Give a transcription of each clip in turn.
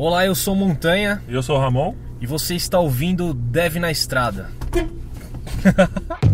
Olá, eu sou Montanha. E eu sou o Ramon. E você está ouvindo Deve na Estrada.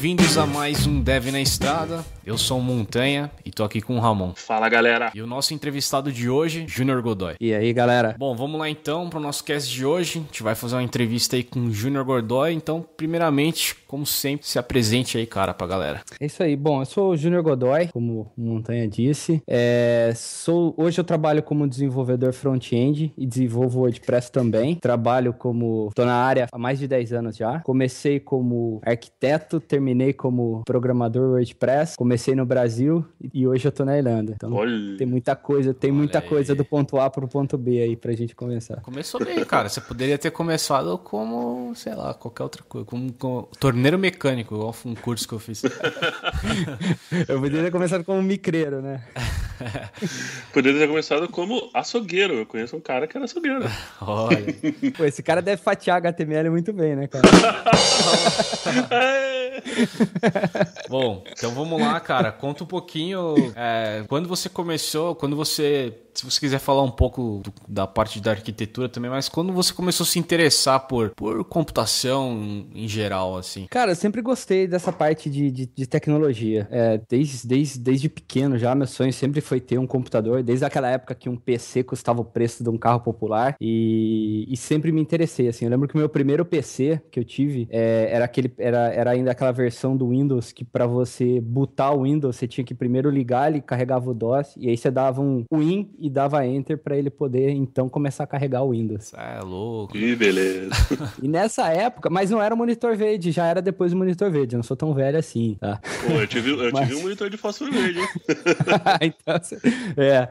Bem-vindos a mais um Dev na Estrada. Eu sou o Montanha e tô aqui com o Ramon. Fala, galera. E o nosso entrevistado de hoje, Júnior Godoy. E aí, galera? Bom, vamos lá então para o nosso cast de hoje. A gente vai fazer uma entrevista aí com o Júnior Godoy. Então, primeiramente, como sempre, se apresente aí, cara, pra galera. É isso aí. Bom, eu sou o Júnior Godoy, como o Montanha disse. É, sou, hoje eu trabalho como desenvolvedor front-end e desenvolvo WordPress também. Trabalho como. tô na área há mais de 10 anos já. Comecei como arquiteto, terminei terminei como programador WordPress, comecei no Brasil e hoje eu tô na Irlanda. Então Olha. tem muita coisa, tem Olha muita aí. coisa do ponto A pro ponto B aí pra gente começar. Começou bem, cara. Você poderia ter começado como, sei lá, qualquer outra coisa, como, como torneiro mecânico, igual um curso que eu fiz. eu poderia ter começado como micreiro, né? poderia ter começado como açougueiro. Eu conheço um cara que era açougueiro. Olha. Pô, esse cara deve fatiar HTML muito bem, né, cara? É. Bom, então vamos lá, cara. Conta um pouquinho é, quando você começou, quando você se você quiser falar um pouco do, da parte da arquitetura também, mas quando você começou a se interessar por, por computação em, geral, assim? Cara, eu sempre gostei dessa parte de, de, de tecnologia. É, desde, desde, desde pequeno já, meu sonho sempre foi ter um computador, desde aquela época que um PC custava o preço de um carro popular e, e sempre me interessei, assim. Eu lembro que o meu primeiro PC que eu tive é, era, aquele, era, era ainda aquela versão versão do Windows que para você botar o Windows, você tinha que primeiro ligar, ele carregava o DOS, e aí você dava um Win e dava Enter para ele poder então começar a carregar o Windows. Ah, é louco. Que beleza. e nessa época, mas não era o monitor verde, já era depois do monitor verde, eu não sou tão velho assim, tá? Pô, eu tive, eu mas... tive um monitor de fósforo verde, hein? então, é.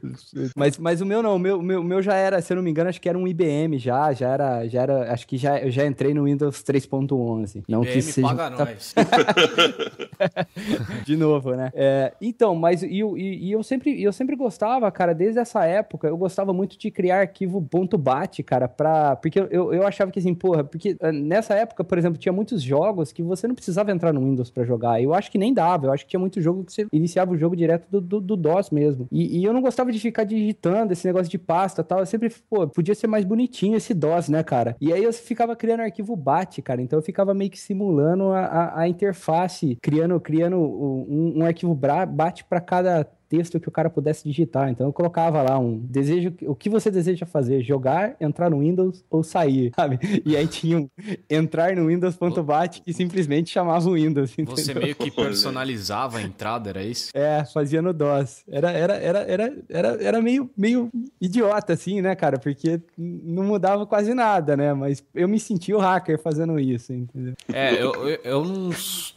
Mas, mas o meu não, o meu, meu, meu já era, se eu não me engano, acho que era um IBM já, já era, já era, acho que já, eu já entrei no Windows 3.11. Não IBM que seja... paga nós. de novo, né? É, então, mas e, e, e, eu, sempre, eu sempre gostava, cara, desde essa época, eu gostava muito de criar arquivo ponto .bat, cara, pra, porque eu, eu achava que assim, porra, porque ah, nessa época, por exemplo, tinha muitos jogos que você não precisava entrar no Windows para jogar. Eu acho que nem dava, eu acho que tinha muito jogo que você iniciava o jogo direto do, do, do DOS mesmo. E, e, eu não gostava de ficar digitando esse negócio de pasta tal. Eu sempre, pô, podia ser mais bonitinho esse DOS, né, cara? E aí eu ficava criando arquivo BAT, cara. Então eu ficava meio que simulando a, a, a interface, criando, criando um, um arquivo bate para cada texto que o cara pudesse digitar. Então eu colocava lá um desejo, o que você deseja fazer? Jogar, entrar no Windows ou sair, sabe? E aí tinha um entrar no Windows.bat que simplesmente chamava o Windows. Entendeu? Você meio que personalizava a entrada, era isso? É, fazia no DOS. Era, era, era, era, era, era meio, meio idiota, assim, né, cara? Porque não mudava quase nada, né? Mas eu me senti o hacker fazendo isso, entendeu? É, eu, eu, eu, não,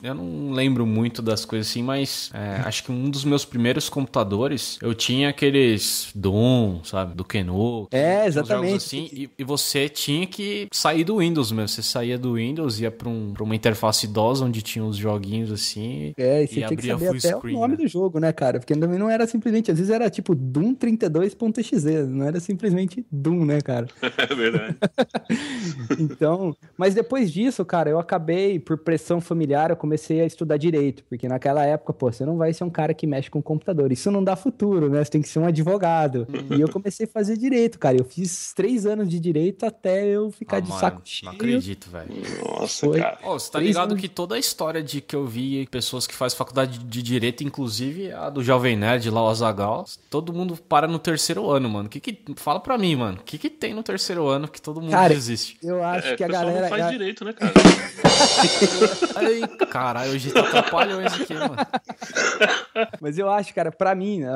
eu não lembro muito das coisas assim, mas é, acho que um dos meus primeiros comentários computadores, eu tinha aqueles Doom, sabe? Do Kenu. É, exatamente. Assim, e, e, você tinha que sair do Windows mesmo. Você saía do Windows, ia pra, um, pra uma interface DOS onde tinha uns joguinhos assim. É, e você e tinha que saber até screen, o nome né? do jogo, né, cara? Porque não era simplesmente, às vezes era tipo Doom 32.exe, não era simplesmente Doom, né, cara? É verdade. então, mas depois disso, cara, eu acabei, por pressão familiar, eu comecei a estudar direito, porque naquela época, pô, você não vai ser um cara que mexe com computador isso não dá futuro, né? Você tem que ser um advogado. e eu comecei a fazer direito, cara. Eu fiz três anos de direito até eu ficar ah, de mano, saco cheio. Não acredito, velho. Nossa, Foi. cara. Oh, você tá ligado anos... que toda a história de que eu vi pessoas que fazem faculdade de direito, inclusive a do Jovem Nerd lá, o Azagal, todo mundo para no terceiro ano, mano. Que que... Fala pra mim, mano. O que, que tem no terceiro ano que todo mundo cara, desiste? Eu acho é, que a galera. Não faz direito, né, cara? caralho, hoje tá atrapalhando isso aqui, mano. Mas eu acho, cara, para mim, a,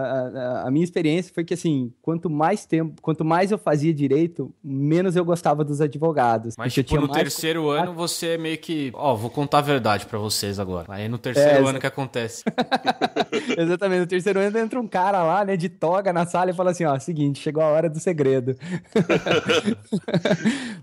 a, a, minha experiência foi que assim, quanto mais tempo, quanto mais eu fazia direito, menos eu gostava dos advogados. Mas tipo, no mais... terceiro ano você é meio que, ó, oh, vou contar a verdade para vocês agora. Aí no terceiro é, ano que acontece. Exatamente, no terceiro ano entra um cara lá, né, de toga na sala e fala assim, ó, seguinte, chegou a hora do segredo.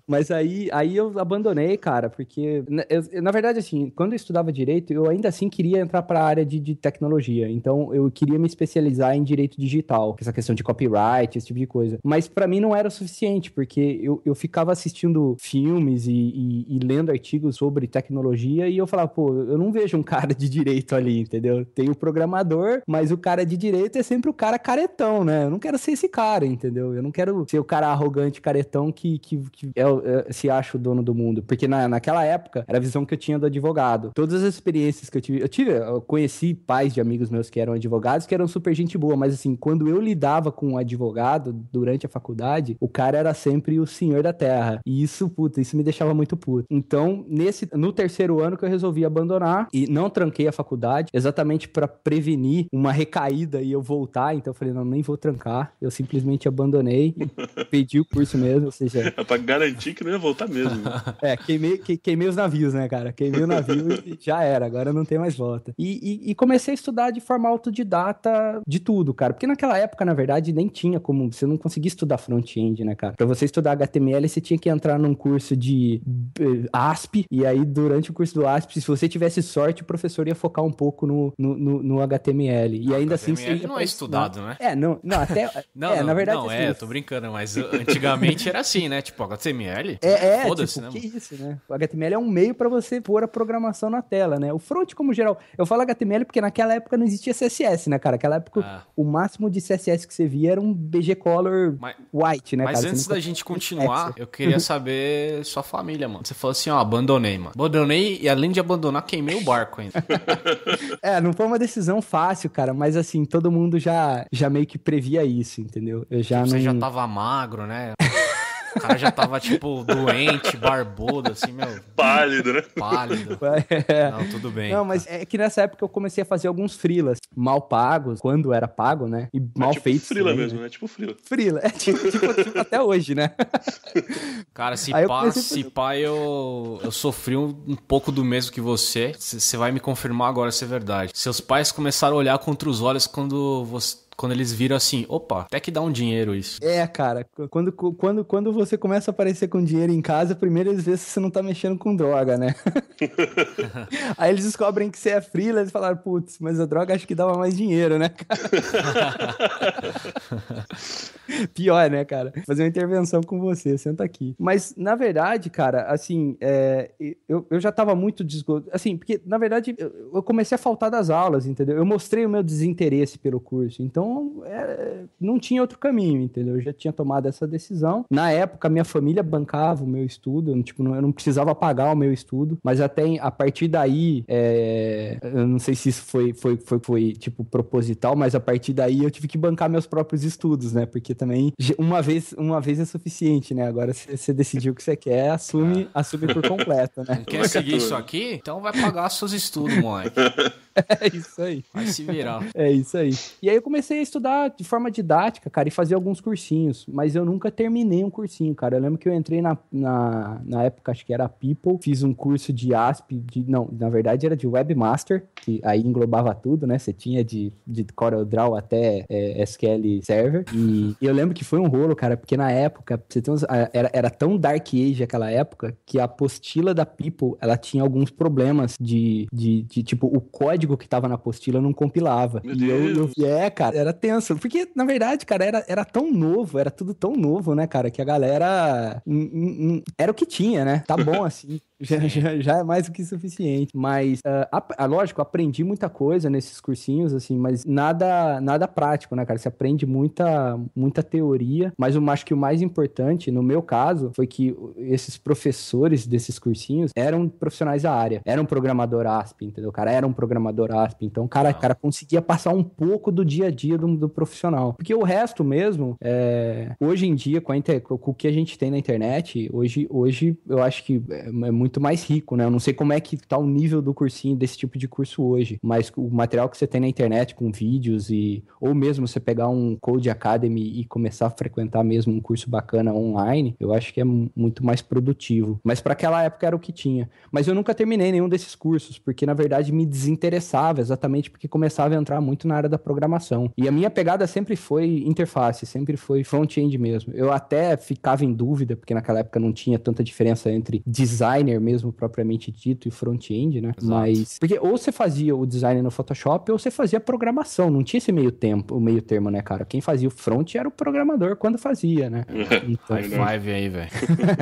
Mas aí, aí eu abandonei, cara, porque eu, na verdade assim, quando eu estudava direito, eu ainda assim queria entrar para a área de, de tecnologia. Então eu queria me especializar em direito digital, é essa questão de copyright, esse tipo de coisa. Mas para mim não era o suficiente, porque eu, eu ficava assistindo filmes e, e, e, lendo artigos sobre tecnologia e eu falava, pô, eu não vejo um cara de direito ali, entendeu? Tem o programador, mas o cara de direito é sempre o cara caretão, né? Eu não quero ser esse cara, entendeu? Eu não quero ser o cara arrogante, caretão que, que, que é, é, se acha o dono do mundo. Porque na, naquela época era a visão que eu tinha do advogado. Todas as experiências que eu tive, eu tive, eu conheci pais de amigos meus que eram advogados que que eram super gente boa, mas assim, quando eu lidava com um advogado durante a faculdade, o cara era sempre o senhor da terra. E isso, puta, isso me deixava muito puto. Então, nesse no terceiro ano que eu resolvi abandonar e não tranquei a faculdade, exatamente para prevenir uma recaída e eu voltar, então eu falei, não, nem vou trancar. Eu simplesmente abandonei, pedi o curso mesmo, ou seja, é para garantir que não ia voltar mesmo. é, queimei, que, queimei os navios, né, cara? Queimei o navio e já era, agora não tem mais volta. e, e, e comecei a estudar de forma autodidata de tudo, cara. Porque naquela época, na verdade, nem tinha como. Você não conseguia estudar front-end, né, cara? Pra você estudar HTML, você tinha que entrar num curso de eh, ASP. E aí, durante o curso do ASP, se você tivesse sorte, o professor ia focar um pouco no, no, no, no HTML. E ah, ainda assim. Você não é estudado, né? É, não, não até. não, é, não, na verdade. Não, assim, é, eu tô brincando, mas uh, antigamente era assim, né? Tipo, HTML? É, é tipo, né? Que isso, né? O HTML é um meio para você pôr a programação na tela, né? O front, como geral. Eu falo HTML porque naquela época não existia CSS, né, cara? cara. Aquela época, ah. o máximo de CSS que você via era um BG Color mas, white, né, mas cara? antes da gente continuar, eu queria saber sua família, mano. Você falou assim, ó, abandonei, mano. Abandonei e além de abandonar, queimei o barco ainda. é, não foi uma decisão fácil, cara, mas assim, todo mundo já, já meio que previa isso, entendeu? Eu já tipo, não... Você já tava magro, né? cara já tava, tipo, doente, barbudo, assim, meu. Pálido, né? Pálido. É. Não, tudo bem. Não, mas é que nessa época eu comecei a fazer alguns frilas mal pagos, quando era pago, né? E é mal é tipo feitos. Frila mesmo, né? né? Tipo frila. Frila, é tipo, tipo, tipo até hoje, né? Cara, se Aí pá, eu se pá, eu, eu sofri um, um pouco do mesmo que você. Você vai me confirmar agora se é verdade. Seus pais começaram a olhar contra os olhos quando você quando eles viram assim, opa, até que dá um dinheiro isso. É, cara, quando, quando, quando você começa a aparecer com dinheiro em casa, primeiro eles vê se você não tá mexendo com droga, né? Aí eles descobrem que você é frila, e falaram, putz, mas a droga acho que dava mais dinheiro, né, cara? Pior, né, cara? Fazer uma intervenção com você, senta aqui. Mas, na verdade, cara, assim, é, eu, eu já tava muito desgosto, assim, porque, na verdade, eu, eu comecei a faltar das aulas, entendeu? Eu mostrei o meu desinteresse pelo curso, então então, é, não tinha outro caminho, entendeu? Eu já tinha tomado essa decisão. Na época, minha família bancava o meu estudo, eu, tipo, não, eu não precisava pagar o meu estudo, mas até a partir daí, é, eu não sei se isso foi, foi, foi, foi, tipo, proposital, mas a partir daí eu tive que bancar meus próprios estudos, né? Porque também, uma vez, uma vez é suficiente, né? Agora, se você decidiu o que você quer, assume, ah. assume por completo, né? quer seguir isso aqui? Então vai pagar seus estudos, moleque. É isso aí. Vai se virar. É isso aí. E aí eu comecei comecei a estudar de forma didática, cara, e fazer alguns cursinhos, mas eu nunca terminei um cursinho, cara. Eu lembro que eu entrei na, na, na época, acho que era People, fiz um curso de ASP, de, não, na verdade era de Webmaster, que aí englobava tudo, né? Você tinha de, de CorelDRAW até é, SQL Server. E eu lembro que foi um rolo, cara, porque na época, você tem uns, era, era tão Dark Age aquela época que a apostila da People, ela tinha alguns problemas de, de, de tipo, o código que tava na apostila não compilava. Meu Deus. Eu, eu, é, cara, era tenso. Porque, na verdade, cara, era, era tão novo, era tudo tão novo, né, cara, que a galera. Era o que tinha, né? Tá bom assim já, já, já, é mais do que suficiente. Mas, uh, ah, a, a, ah, lógico, aprendi muita coisa nesses cursinhos, assim, mas nada nada prático, né, cara? Você aprende muita, muita teoria, mas eu acho que o mais importante, no meu caso, foi que esses professores desses cursinhos eram profissionais da área. Era um programador ASP, entendeu? O cara era um programador ASP. Então, cara, ah. cara conseguia passar um pouco do dia a dia do, do profissional. Porque o resto mesmo, é, hoje em dia, com, inter, com o que a gente tem na internet, hoje, hoje eu acho que é, é muito muito mais rico, né? Eu não sei como é que tá o nível do cursinho desse tipo de curso hoje, mas o material que você tem na internet com vídeos e ou mesmo você pegar um Code Academy e começar a frequentar mesmo um curso bacana online, eu acho que é muito mais produtivo. Mas para aquela época era o que tinha. Mas eu nunca terminei nenhum desses cursos, porque na verdade me desinteressava exatamente porque começava a entrar muito na área da programação. E a minha pegada sempre foi interface, sempre foi front-end mesmo. Eu até ficava em dúvida, porque naquela época não tinha tanta diferença entre designer designer mesmo propriamente dito e front-end, né? Exato. Mas porque ou você fazia o design no Photoshop ou você fazia programação, não tinha esse meio tempo, o meio termo, né, cara? Quem fazia o front era o programador quando fazia, né? É então, Five aí, velho.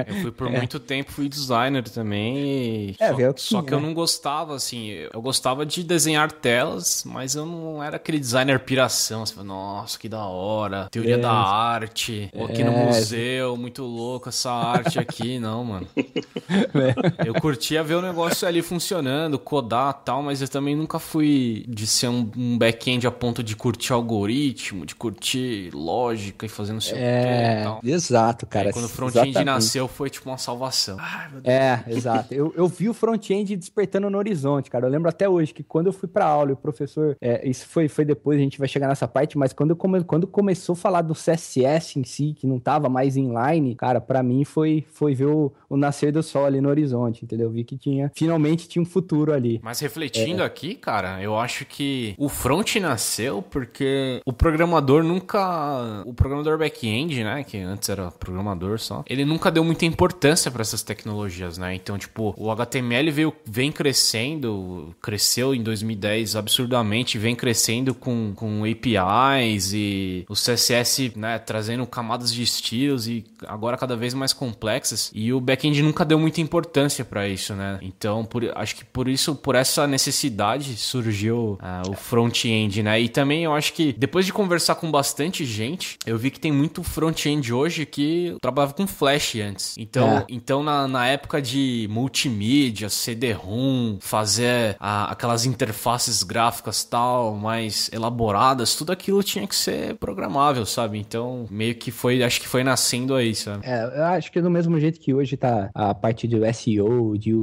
eu fui por é. muito tempo fui designer também. É, só, só que eu né? não gostava assim, eu gostava de desenhar telas, mas eu não era aquele designer piração, assim, nossa, que da hora, teoria é. da arte, aqui no é. museu, muito louco essa arte aqui, não, mano. É. eu curtia ver o negócio ali funcionando, codar tal, mas eu também nunca fui de ser um, um back-end a ponto de curtir algoritmo, de curtir lógica e fazer não sei é, o que e tal. Exato, cara. Aí, quando o front-end nasceu foi tipo uma salvação. Ai, é, exato. Eu, eu vi o front-end despertando no horizonte, cara. Eu lembro até hoje que quando eu fui pra aula e o professor, é, isso foi, foi depois, a gente vai chegar nessa parte, mas quando, come, quando começou a falar do CSS em si, que não tava mais inline, cara, para mim foi, foi ver o, o nascer do sol ali no horizonte horizonte, entendeu? Eu vi que tinha, finalmente tinha um futuro ali. Mas refletindo é. aqui, cara, eu acho que o front nasceu porque o programador nunca, o programador back-end, né, que antes era programador só, ele nunca deu muita importância para essas tecnologias, né? Então, tipo, o HTML veio, vem crescendo, cresceu em 2010 absurdamente, vem crescendo com, com APIs e o CSS, né, trazendo camadas de estilos e agora cada vez mais complexas. E o back-end nunca deu muita importância importância para isso, né? Então, por, acho que por isso, por essa necessidade, surgiu ah, o front-end, né? E também eu acho que depois de conversar com bastante gente, eu vi que tem muito front-end hoje que trabalhava com Flash antes. Então, é. então na, na época de multimídia, CD-ROM, fazer ah, aquelas interfaces gráficas tal, mais elaboradas, tudo aquilo tinha que ser programável, sabe? Então, meio que foi, acho que foi nascendo aí, sabe? É, eu acho que do mesmo jeito que hoje tá a parte do SEO SEO, de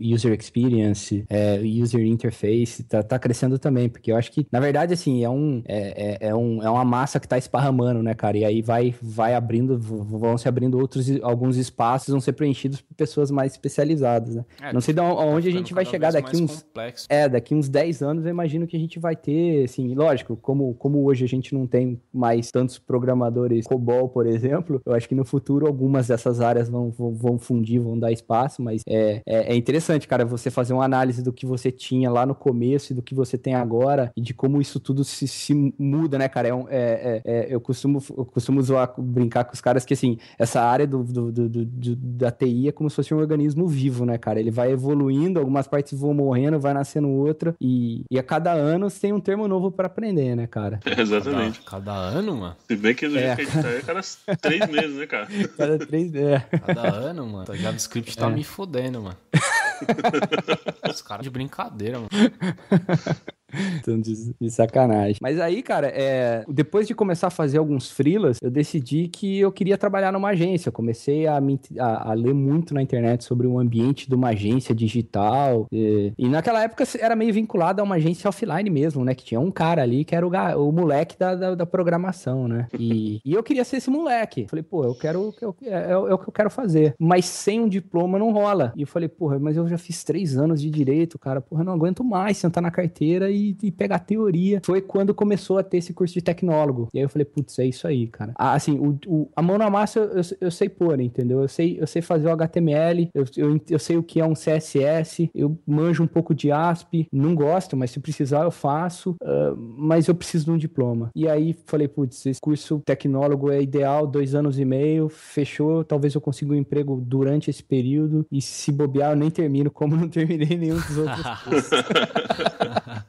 user experience, é, user interface, tá, tá crescendo também, porque eu acho que, na verdade, assim, é, um, é, é, é um, é uma massa que tá esparramando, né, cara? E aí vai, vai abrindo, vão se abrindo outros, alguns espaços, vão ser preenchidos por pessoas mais especializadas, né? É, Não sei de tá onde a gente vai chegar daqui uns... Complexo. É, daqui uns 10 anos eu imagino que a gente vai ter, assim, lógico, como, como hoje a gente não tem mais tantos programadores COBOL, por exemplo, eu acho que no futuro algumas dessas áreas vão, vão, vão fundir, vão dar espaço, mas é, é, é, interessante, cara, você fazer uma análise do que você tinha lá no começo e do que você tem agora e de como isso tudo se, se muda, né, cara? É, um, é, é, é eu costumo, eu costumo zoar, brincar com os caras que, assim, essa área do, do, do, do, da TI é como se fosse um organismo vivo, né, cara? Ele vai evoluindo, algumas partes vão morrendo, vai nascendo outra e, e a cada ano você tem um termo novo para aprender, né, cara? Exatamente. Cada, cada, ano, mano? Se bem que do a gente tá, aí, cara, três meses, né, cara? Cada três meses. É. Cada ano, mano. Tá o JavaScript tá é. me fudendo, mano. Os caras de brincadeira, mano. Então, de, de, sacanagem. Mas aí, cara, é, depois de começar a fazer alguns frilas eu decidi que eu queria trabalhar numa agência. Eu comecei a, a, a, ler muito na internet sobre o ambiente de uma agência digital. E, e, naquela época era meio vinculado a uma agência offline mesmo, né? Que tinha um cara ali que era o, o moleque da, da, da, programação, né? E, e eu queria ser esse moleque. Falei, pô, eu quero. Eu, é, é, é, o que eu quero fazer. Mas sem um diploma não rola. E eu falei, porra, mas eu já fiz três anos de direito, cara. Porra, eu não aguento mais sentar na carteira e e, e pegar teoria. Foi quando começou a ter esse curso de tecnólogo. E aí eu falei, putz, é isso aí, cara. assim, o, o, a mão na massa eu, eu, eu, sei pôr, entendeu? Eu sei, eu sei fazer o HTML, eu, eu, eu sei o que é um CSS, eu manjo um pouco de ASP, não gosto, mas se precisar eu faço, uh, mas eu preciso de um diploma. E aí falei, putz, esse curso tecnólogo é ideal, dois anos e meio, fechou, talvez eu consiga um emprego durante esse período, e se bobear eu nem termino, como não terminei nenhum dos outros cursos.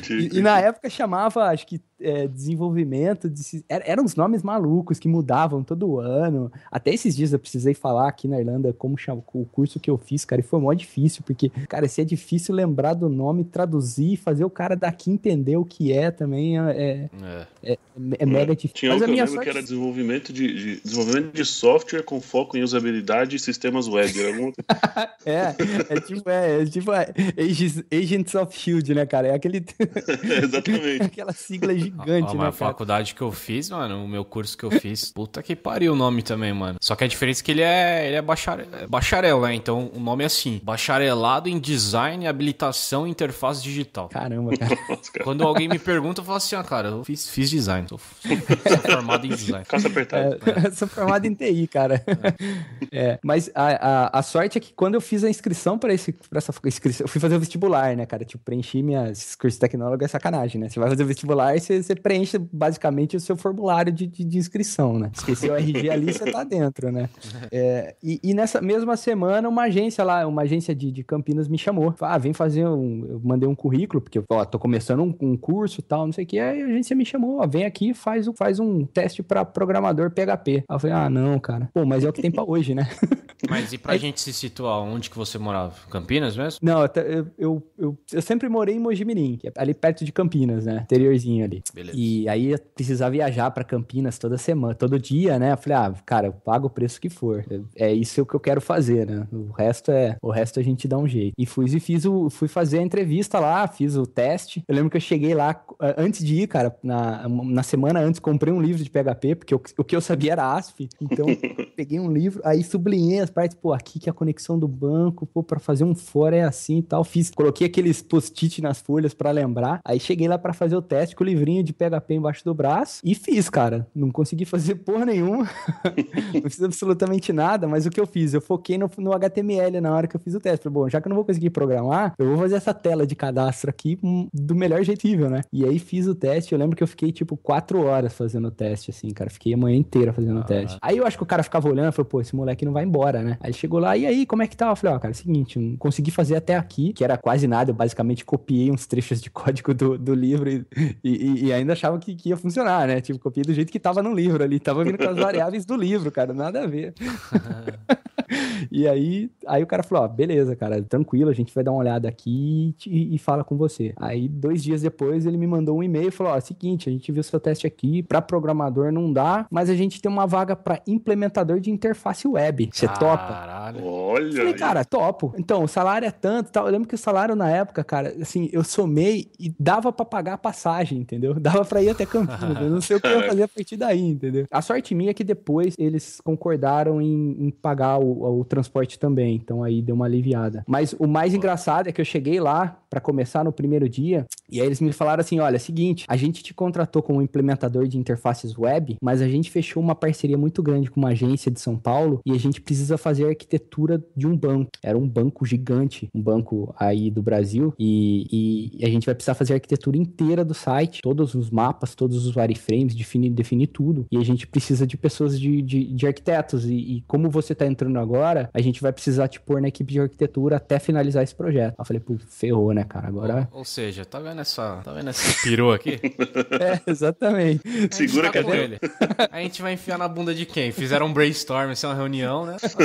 e, na época chamava, acho que, é, desenvolvimento. De, era, eram uns nomes malucos que mudavam todo ano. Até esses dias eu precisei falar aqui na Irlanda como chama, o curso que eu fiz, cara, e foi mó difícil, porque, cara, se é difícil lembrar do nome, traduzir, fazer o cara daqui entender o que é também é, é. é, é, é, é? mega difícil. Tinha Mas um que eu lembro sorte... que era desenvolvimento de, de, desenvolvimento de software com foco em usabilidade e sistemas web. Algum... é, é tipo, é, é tipo é Agents of Shield, né, cara? cara. É aquele. Exatamente. Aquela sigla gigante, ah, né? A faculdade que eu fiz, mano, o meu curso que eu fiz, puta que pariu o nome também, mano. Só que a diferença é que ele é, ele é bacharel, bacharel, né? Então o nome é assim: Bacharelado em Design, Habilitação e Interface Digital. Caramba, cara. Nossa, cara. Quando alguém me pergunta, eu falo assim, ah, cara, eu fiz, fiz design, tô, é, sou formado em design. Caça apertada. É, sou formado em TI, cara. É. Mas a, a, a, sorte é que quando eu fiz a inscrição para essa inscrição, eu fui fazer o vestibular, né, cara? Tipo, preenchi minha esses cursos tecnológicos é sacanagem, né? Você vai fazer o vestibular e você, você, preenche basicamente o seu formulário de, de, de inscrição, né? Esqueceu o RG ali, você tá dentro, né? É, e, e, nessa mesma semana, uma agência lá, uma agência de, de Campinas me chamou. ah, vem fazer um. Eu mandei um currículo, porque eu tô começando um, um curso tal, não sei o que. Aí a agência me chamou, ó, vem aqui, faz, faz um teste para programador PHP. Aí eu falei, ah, não, cara. Pô, mas é o que tem pra hoje, né? Mas e pra é... gente se situar, onde que você morava? Campinas mesmo? Não, eu, eu, eu, eu sempre morei em Mojimirim, que é ali perto de Campinas, né? Interiorzinho ali. Beleza. E aí eu precisava viajar para Campinas toda semana, todo dia, né? Eu falei, ah, cara, eu pago o preço que for. É isso que eu quero fazer, né? O resto é, o resto a gente dá um jeito. E fui e fiz o, fui fazer a entrevista lá, fiz o teste. Eu lembro que eu cheguei lá antes de ir, cara, na, na semana antes comprei um livro de PHP, porque eu, o que eu sabia era ASP. Então, peguei um livro, aí sublinhei as partes, pô, aqui que é a conexão do banco, pô, para fazer um fora é assim e tal. Fiz, coloquei aqueles post-it nas as folhas para lembrar. Aí cheguei lá para fazer o teste com o livrinho de PHP embaixo do braço e fiz, cara. Não consegui fazer porra nenhuma. não fiz absolutamente nada, mas o que eu fiz? Eu foquei no, no HTML na hora que eu fiz o teste. Falei, bom, já que eu não vou conseguir programar, eu vou fazer essa tela de cadastro aqui hum, do melhor jeito possível, né? E aí fiz o teste. Eu lembro que eu fiquei tipo quatro horas fazendo o teste, assim, cara. Fiquei a manhã inteira fazendo o ah. teste. Aí eu acho que o cara ficava olhando e falou, pô, esse moleque não vai embora, né? Aí chegou lá, e aí, como é que tá? Eu falei, ó, oh, cara, é o seguinte, consegui fazer até aqui, que era quase nada, eu basicamente copiei uns trechos de código do, do livro e, e, e ainda achava que, que, ia funcionar, né? Tipo, copiei do jeito que tava no livro ali, tava vindo com as variáveis do livro, cara, nada a ver. e aí, aí o cara falou, ó, beleza, cara, tranquilo, a gente vai dar uma olhada aqui e, e fala com você. Aí, dois dias depois, ele me mandou um e-mail e falou, ó, seguinte, a gente viu seu teste aqui, para programador não dá, mas a gente tem uma vaga para implementador de interface web. Você topa? Caralho. Olha. Falei, cara, topo. Então, o salário é tanto, tal. Eu lembro que o salário na época, cara, assim, eu somei e dava para pagar a passagem, entendeu? Dava para ir até Campinas. eu não sei o que eu ia fazer a partir daí, entendeu? A sorte minha é que depois eles concordaram em, em pagar o, o, transporte também. Então aí deu uma aliviada. Mas o mais engraçado é que eu cheguei lá para começar no primeiro dia e aí eles me falaram assim: olha, é seguinte, a gente te contratou como implementador de interfaces web, mas a gente fechou uma parceria muito grande com uma agência de São Paulo e a gente precisa fazer a arquitetura de um banco. Era um banco gigante, um banco aí do Brasil e, e e a gente vai precisar fazer a arquitetura inteira do site, todos os mapas, todos os wireframes, definir, definir tudo. E a gente precisa de pessoas de, de, de arquitetos. E, e, como você está entrando agora, a gente vai precisar te pôr na equipe de arquitetura até finalizar esse projeto. Eu falei, pô, ferrou, né, cara? Agora. Ou, ou, seja, tá vendo essa. Tá vendo essa pirou aqui? é, exatamente. Segura tá que é ele. a gente vai enfiar na bunda de quem? Fizeram um brainstorm, assim, uma reunião, né? Assim,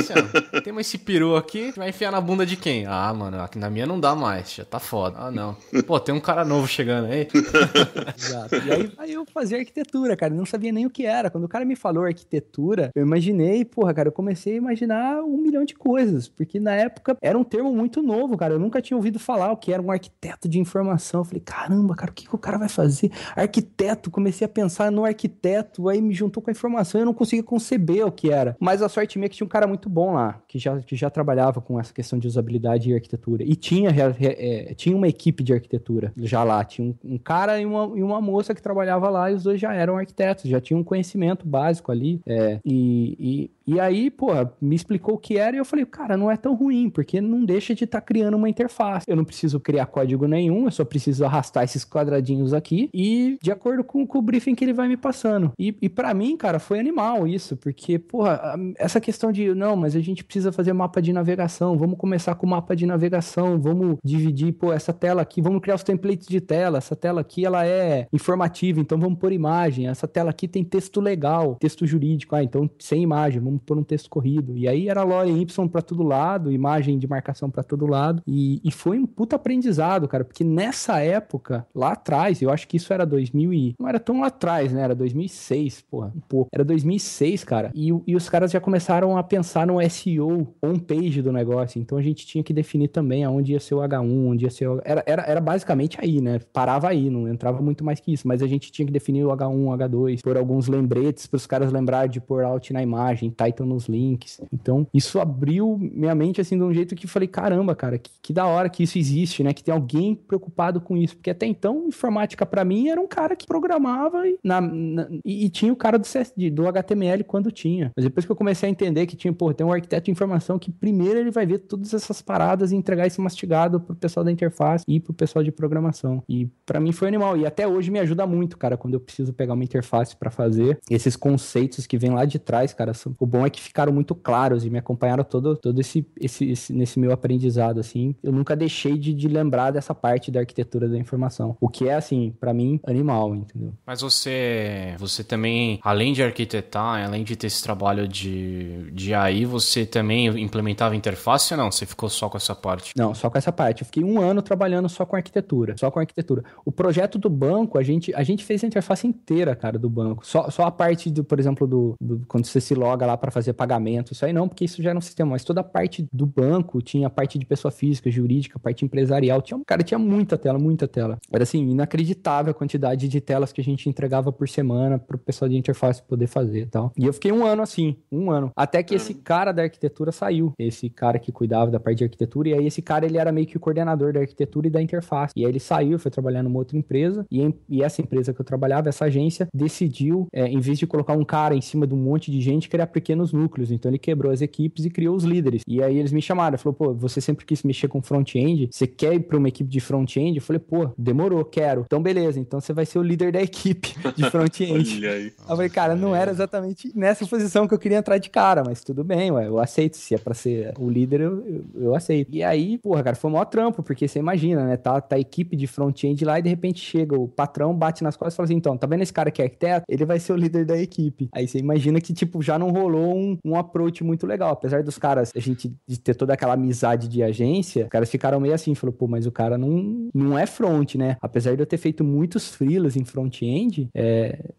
ó, tem esse peru aqui, vai enfiar na bunda de quem? Ah, mano, aqui na minha não dá mais, já tá foda. Ah, não. Pô, tem um cara novo chegando aí. Exato. E aí, aí eu fazia arquitetura, cara. Eu não sabia nem o que era. Quando o cara me falou arquitetura, eu imaginei, porra, cara, eu comecei a imaginar um milhão de coisas. Porque na época era um termo muito novo, cara. Eu nunca tinha ouvido falar o que era um arquiteto de informação. Eu falei, caramba, cara, o que, que o cara vai fazer? Arquiteto, comecei a pensar no arquiteto, aí me juntou com a informação e eu não conseguia conceber o que era. Mas a sorte minha é que tinha um cara muito bom lá, que já, que já trabalhava com essa questão de usabilidade e arquitetura. E tinha, é, tinha uma equipe de arquitetura já lá. Tinha um, um cara e uma, e uma moça que trabalhava lá e os dois já eram arquitetos, já tinham um conhecimento básico ali. É, e, e e aí, pô, me explicou o que era e eu falei, cara, não é tão ruim, porque não deixa de estar tá criando uma interface. Eu não preciso criar código nenhum, eu só preciso arrastar esses quadradinhos aqui e de acordo com, com o briefing que ele vai me passando. E, e para mim, cara, foi animal isso, porque, porra, essa questão de, não, mas a gente precisa fazer mapa de navegação, vamos começar com mapa de navegação, vamos dividir, pô, essa tela aqui, vamos criar os templates de tela, essa tela aqui, ela é informativa, então vamos por imagem, essa tela aqui tem texto legal, texto jurídico, ah, então sem imagem, vamos um, por um texto corrido. E aí era lore Y para todo lado, imagem de marcação para todo lado. E, e foi um puta aprendizado, cara, porque nessa época, lá atrás, eu acho que isso era 2000 e... Não era tão lá atrás, né? Era 2006, porra. Um pouco. Era 2006, cara. E, e os caras já começaram a pensar no SEO on-page do negócio. Então a gente tinha que definir também aonde ia ser o H1, onde ia ser o... Era, era, era basicamente aí, né? Parava aí, não entrava muito mais que isso. Mas a gente tinha que definir o H1, o H2, por alguns lembretes para os caras lembrar de pôr out na imagem, tá? Titan tá nos links. Então, isso abriu minha mente, assim, de um jeito que falei, caramba, cara, que, que da hora que isso existe, né? Que tem alguém preocupado com isso. Porque até então, informática para mim era um cara que programava e, na, na, e, e tinha o cara do, CS, do HTML quando tinha. Mas depois que eu comecei a entender que tinha, pô, tem um arquiteto de informação que primeiro ele vai ver todas essas paradas e entregar isso mastigado pro pessoal da interface e pro pessoal de programação. E para mim foi animal. E até hoje me ajuda muito, cara, quando eu preciso pegar uma interface para fazer. Esses conceitos que vem lá de trás, cara, são, o bom é que ficaram muito claros e me acompanharam todo, todo esse, esse, esse nesse meu aprendizado, assim. Eu nunca deixei de, de lembrar dessa parte da arquitetura da informação, o que é, assim, para mim, animal, entendeu? Mas você, você também, além de arquitetar, além de ter esse trabalho de, de AI, você também implementava interface ou não? Você ficou só com essa parte? Não, só com essa parte. Eu fiquei um ano trabalhando só com arquitetura, só com arquitetura. O projeto do banco, a gente, a gente fez a interface inteira, cara, do banco. Só, só a parte, do, por exemplo, do, do quando você se loga lá para fazer pagamento, isso aí não, porque isso já era um sistema, mas toda a parte do banco tinha a parte de pessoa física, jurídica, parte empresarial, tinha, cara, tinha muita tela, muita tela. Era assim, inacreditável a quantidade de telas que a gente entregava por semana para o pessoal de interface poder fazer e tal. E eu fiquei um ano assim, um ano, até que esse cara da arquitetura saiu, esse cara que cuidava da parte de arquitetura, e aí esse cara ele era meio que o coordenador da arquitetura e da interface. E aí ele saiu, foi trabalhar numa outra empresa, e, em, e essa empresa que eu trabalhava, essa agência, decidiu, é, em vez de colocar um cara em cima de um monte de gente, criar pequeno pequenos núcleos. Então ele quebrou as equipes e criou os líderes. E aí eles me chamaram, falou, pô, você sempre quis mexer com front-end, você quer ir para uma equipe de front-end? Eu falei, pô, demorou, quero. Então beleza, então você vai ser o líder da equipe de front-end. eu falei, cara, não era exatamente nessa posição que eu queria entrar de cara, mas tudo bem, ué, eu aceito. Se é para ser o líder, eu, eu, eu, aceito. E aí, porra, cara, foi o maior trampo, porque você imagina, né? Tá, tá a equipe de front-end lá e de repente chega o patrão, bate nas costas e fala assim, então, tá vendo esse cara que é arquiteto? Ele vai ser o líder da equipe. Aí você imagina que, tipo, já não rolou um, um approach muito legal. Apesar dos caras, a gente de ter toda aquela amizade de agência, os caras ficaram meio assim, falou, pô, mas o cara não, não é front, né? Apesar de eu ter feito muitos frilas em front-end, é,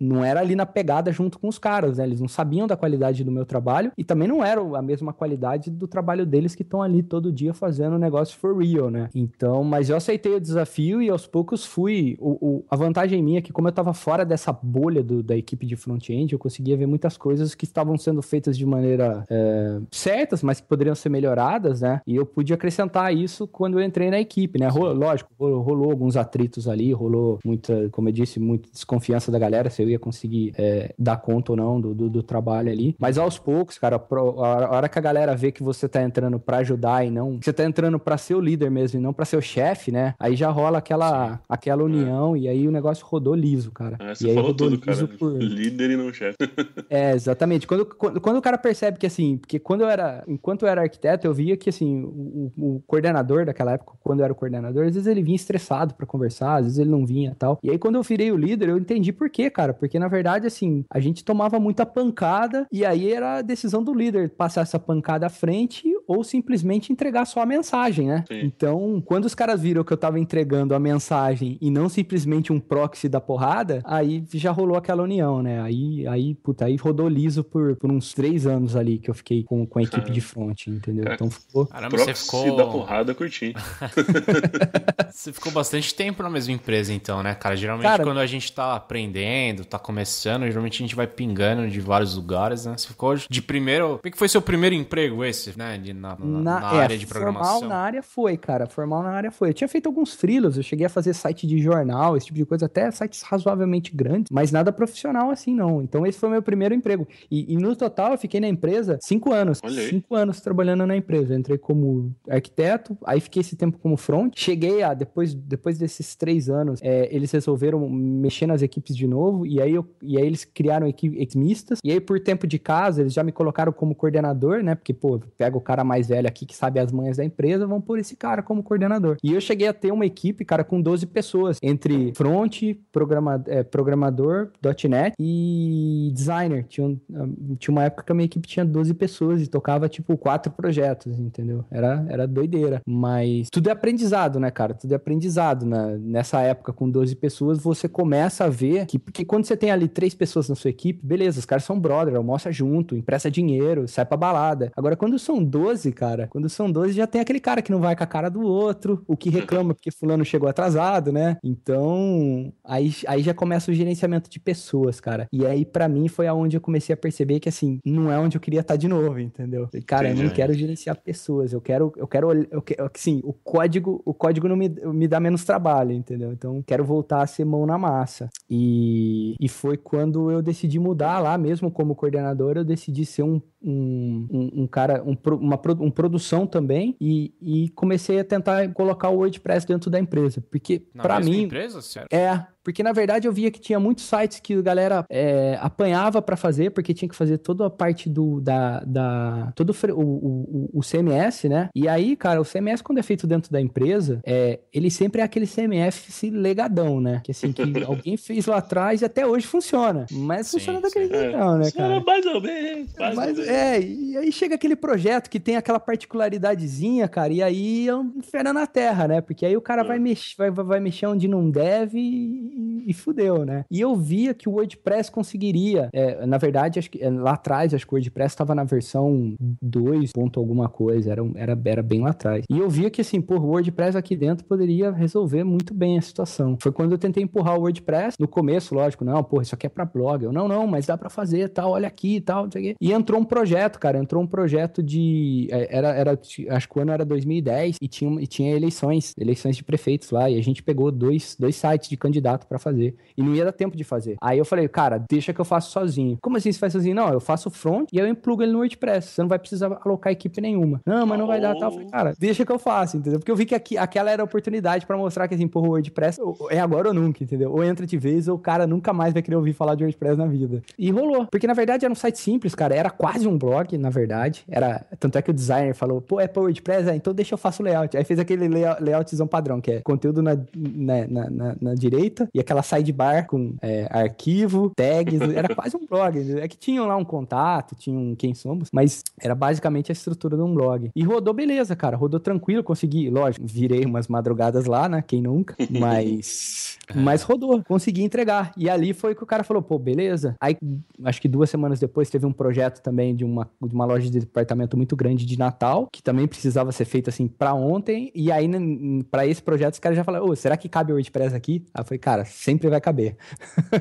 não era ali na pegada junto com os caras, né? Eles não sabiam da qualidade do meu trabalho e também não era a mesma qualidade do trabalho deles que estão ali todo dia fazendo o negócio for real, né? Então, mas eu aceitei o desafio e aos poucos fui. O, o, a vantagem minha é que, como eu tava fora dessa bolha do, da equipe de front-end, eu conseguia ver muitas coisas que estavam estavam sendo feitas de maneira é, certas, mas que poderiam ser melhoradas, né? E eu pude acrescentar isso quando eu entrei na equipe, né? lógico, rolou, rolou, alguns atritos ali, rolou muita, como eu disse, muita desconfiança da galera se eu ia conseguir é, dar conta ou não do, do, do, trabalho ali. Mas aos poucos, cara, a hora que a galera vê que você tá entrando para ajudar e não. Que você tá entrando para ser o líder mesmo e não para ser o chefe, né? Aí já rola aquela, aquela é. união é. e aí o negócio rodou liso, cara. É, você e aí falou tudo, cara. Por... Líder e não chefe. é, exatamente quando, quando, quando, o cara percebe que assim, porque quando eu era, enquanto eu era arquiteto, eu via que assim, o, o coordenador daquela época, quando eu era coordenador, às vezes ele vinha estressado para conversar, às vezes ele não vinha tal. E aí quando eu virei o líder, eu entendi por quê, cara, porque na verdade assim, a gente tomava muita pancada e aí era a decisão do líder passar essa pancada à frente ou simplesmente entregar só a mensagem, né? Sim. Então, quando os caras viram que eu tava entregando a mensagem e não simplesmente um proxy da porrada, aí já rolou aquela união, né? Aí, aí puta, aí rodou liso por, por uns três anos ali que eu fiquei com, com a equipe Caramba. de front, entendeu? então ficou. Caramba, proxy você ficou... da porrada, curti. você ficou bastante tempo na mesma empresa, então, né, cara? Geralmente cara... quando a gente tá aprendendo, tá começando, geralmente a gente vai pingando de vários lugares, né? Você ficou de primeiro. O é que foi seu primeiro emprego esse, né? De na, na, na, na é, área de programação? Formal na área foi, cara. Formal na área foi. Eu tinha feito alguns frilos, eu cheguei a fazer site de jornal, esse tipo de coisa, até sites razoavelmente grandes, mas nada profissional assim, não. Então esse foi meu primeiro emprego. E, e no total eu fiquei na empresa cinco anos. Olhei. Cinco anos trabalhando na empresa. Eu entrei como arquiteto, aí fiquei esse tempo como front. Cheguei a, depois, depois desses três anos, é, eles resolveram mexer nas equipes de novo, e aí, eu, e aí eles criaram equipes mistas. E aí, por tempo de casa, eles já me colocaram como coordenador, né? Porque, pô, pega o cara cara mais velho aqui que sabe as manhas da empresa, vão por esse cara como coordenador. E eu cheguei a ter uma equipe, cara, com 12 pessoas, entre front, programa, é, programador, .NET e designer. Tinha, um, ah, tinha uma época que a minha equipe tinha 12 pessoas e tocava, tipo, quatro projetos, entendeu? Era, era doideira. Mas tudo é aprendizado, né, cara? Tudo é aprendizado. Né? Nessa época, com 12 pessoas, você começa a ver que, porque quando você tem ali três pessoas na sua equipe, beleza, os caras são brother, almoça junto, empresta dinheiro, sai pra balada. Agora, quando são 12, 12, cara. Quando são 12, já tem aquele cara que não vai com a cara do outro, o que reclama porque fulano chegou atrasado, né? Então, aí, aí já começa o gerenciamento de pessoas, cara. E aí, para mim, foi aonde eu comecei a perceber que, assim, não é onde eu queria estar tá de novo, entendeu? E, cara, Entendi. eu não quero gerenciar pessoas, eu quero, eu quero, eu quero, assim, o código, o código não me, me dá menos trabalho, entendeu? Então, quero voltar a ser mão na massa. E, e foi quando eu decidi mudar lá mesmo como coordenador, eu decidi ser um um, um, cara, um, uma um produção também, e, e comecei a tentar colocar o WordPress dentro da empresa. Porque, para mim. Empresa, certo? É, porque, na verdade, eu via que tinha muitos sites que a galera é, apanhava para fazer, porque tinha que fazer toda a parte do. Da, da, todo o, o, o, CMS, né? E aí, cara, o CMS, quando é feito dentro da empresa, é, ele sempre é aquele CMS legadão, né? Que assim, que alguém fez lá atrás e até hoje funciona. Mas sim, funciona daquele jeito, é. não, né, cara? Mais ou menos. Mais Mas, ou menos. É, e aí chega aquele projeto que tem aquela particularidadezinha, cara, e aí é um inferno na terra, né? Porque aí o cara é. vai, mexer, vai, vai mexer onde não deve e, fudeu, né? E eu via que o WordPress conseguiria. É, na verdade, acho que é, lá atrás, acho que o WordPress estava na versão 2 ponto alguma coisa, era, era, era bem lá atrás. E eu via que, assim, por WordPress aqui dentro poderia resolver muito bem a situação. Foi quando eu tentei empurrar o WordPress, no começo, lógico, não, porra, isso aqui é pra blog. Eu, não, não, mas dá para fazer, tal, olha aqui, tal, não sei o E entrou um projeto, cara, entrou um projeto de... É, era, era acho que o ano era 2010 e tinha, e tinha eleições, eleições de prefeitos lá, e a gente pegou dois, dois sites de candidatos contrato para fazer. E não ia dar tempo de fazer. Aí eu falei, cara, deixa que eu faço sozinho. Como assim você faz sozinho? Não, eu faço o front e eu emplugo ele no WordPress. Você não vai precisar alocar equipe nenhuma. Não, mas não vai dar tal. Eu falei, cara, deixa que eu faço, entendeu? Porque eu vi que aqui, aquela era a oportunidade para mostrar que assim, porra, o WordPress é agora ou nunca, entendeu? Ou entra de vez ou o cara nunca mais vai querer ouvir falar de WordPress na vida. E rolou. Porque na verdade era um site simples, cara. Era quase um blog, na verdade. Era, tanto é que o designer falou, pô, é para WordPress? É, então deixa eu faço layout. Aí fez aquele layoutzão padrão, que é conteúdo na, né, na, na, na, direita, e aquela sidebar com é, arquivo, tags, era quase um blog. Né? É que tinham lá um contato, tinham um quem somos, mas era basicamente a estrutura de um blog. E rodou beleza, cara, rodou tranquilo, consegui, lógico, virei umas madrugadas lá, né, quem nunca, mas é. mas rodou, consegui entregar. E ali foi que o cara falou, pô, beleza. Aí acho que duas semanas depois teve um projeto também de uma de uma loja de departamento muito grande de Natal, que também precisava ser feito assim para ontem, e aí para esse projeto os caras já falaram, ô, será que cabe o WordPress aqui? Aí eu falei, cara, sempre vai caber.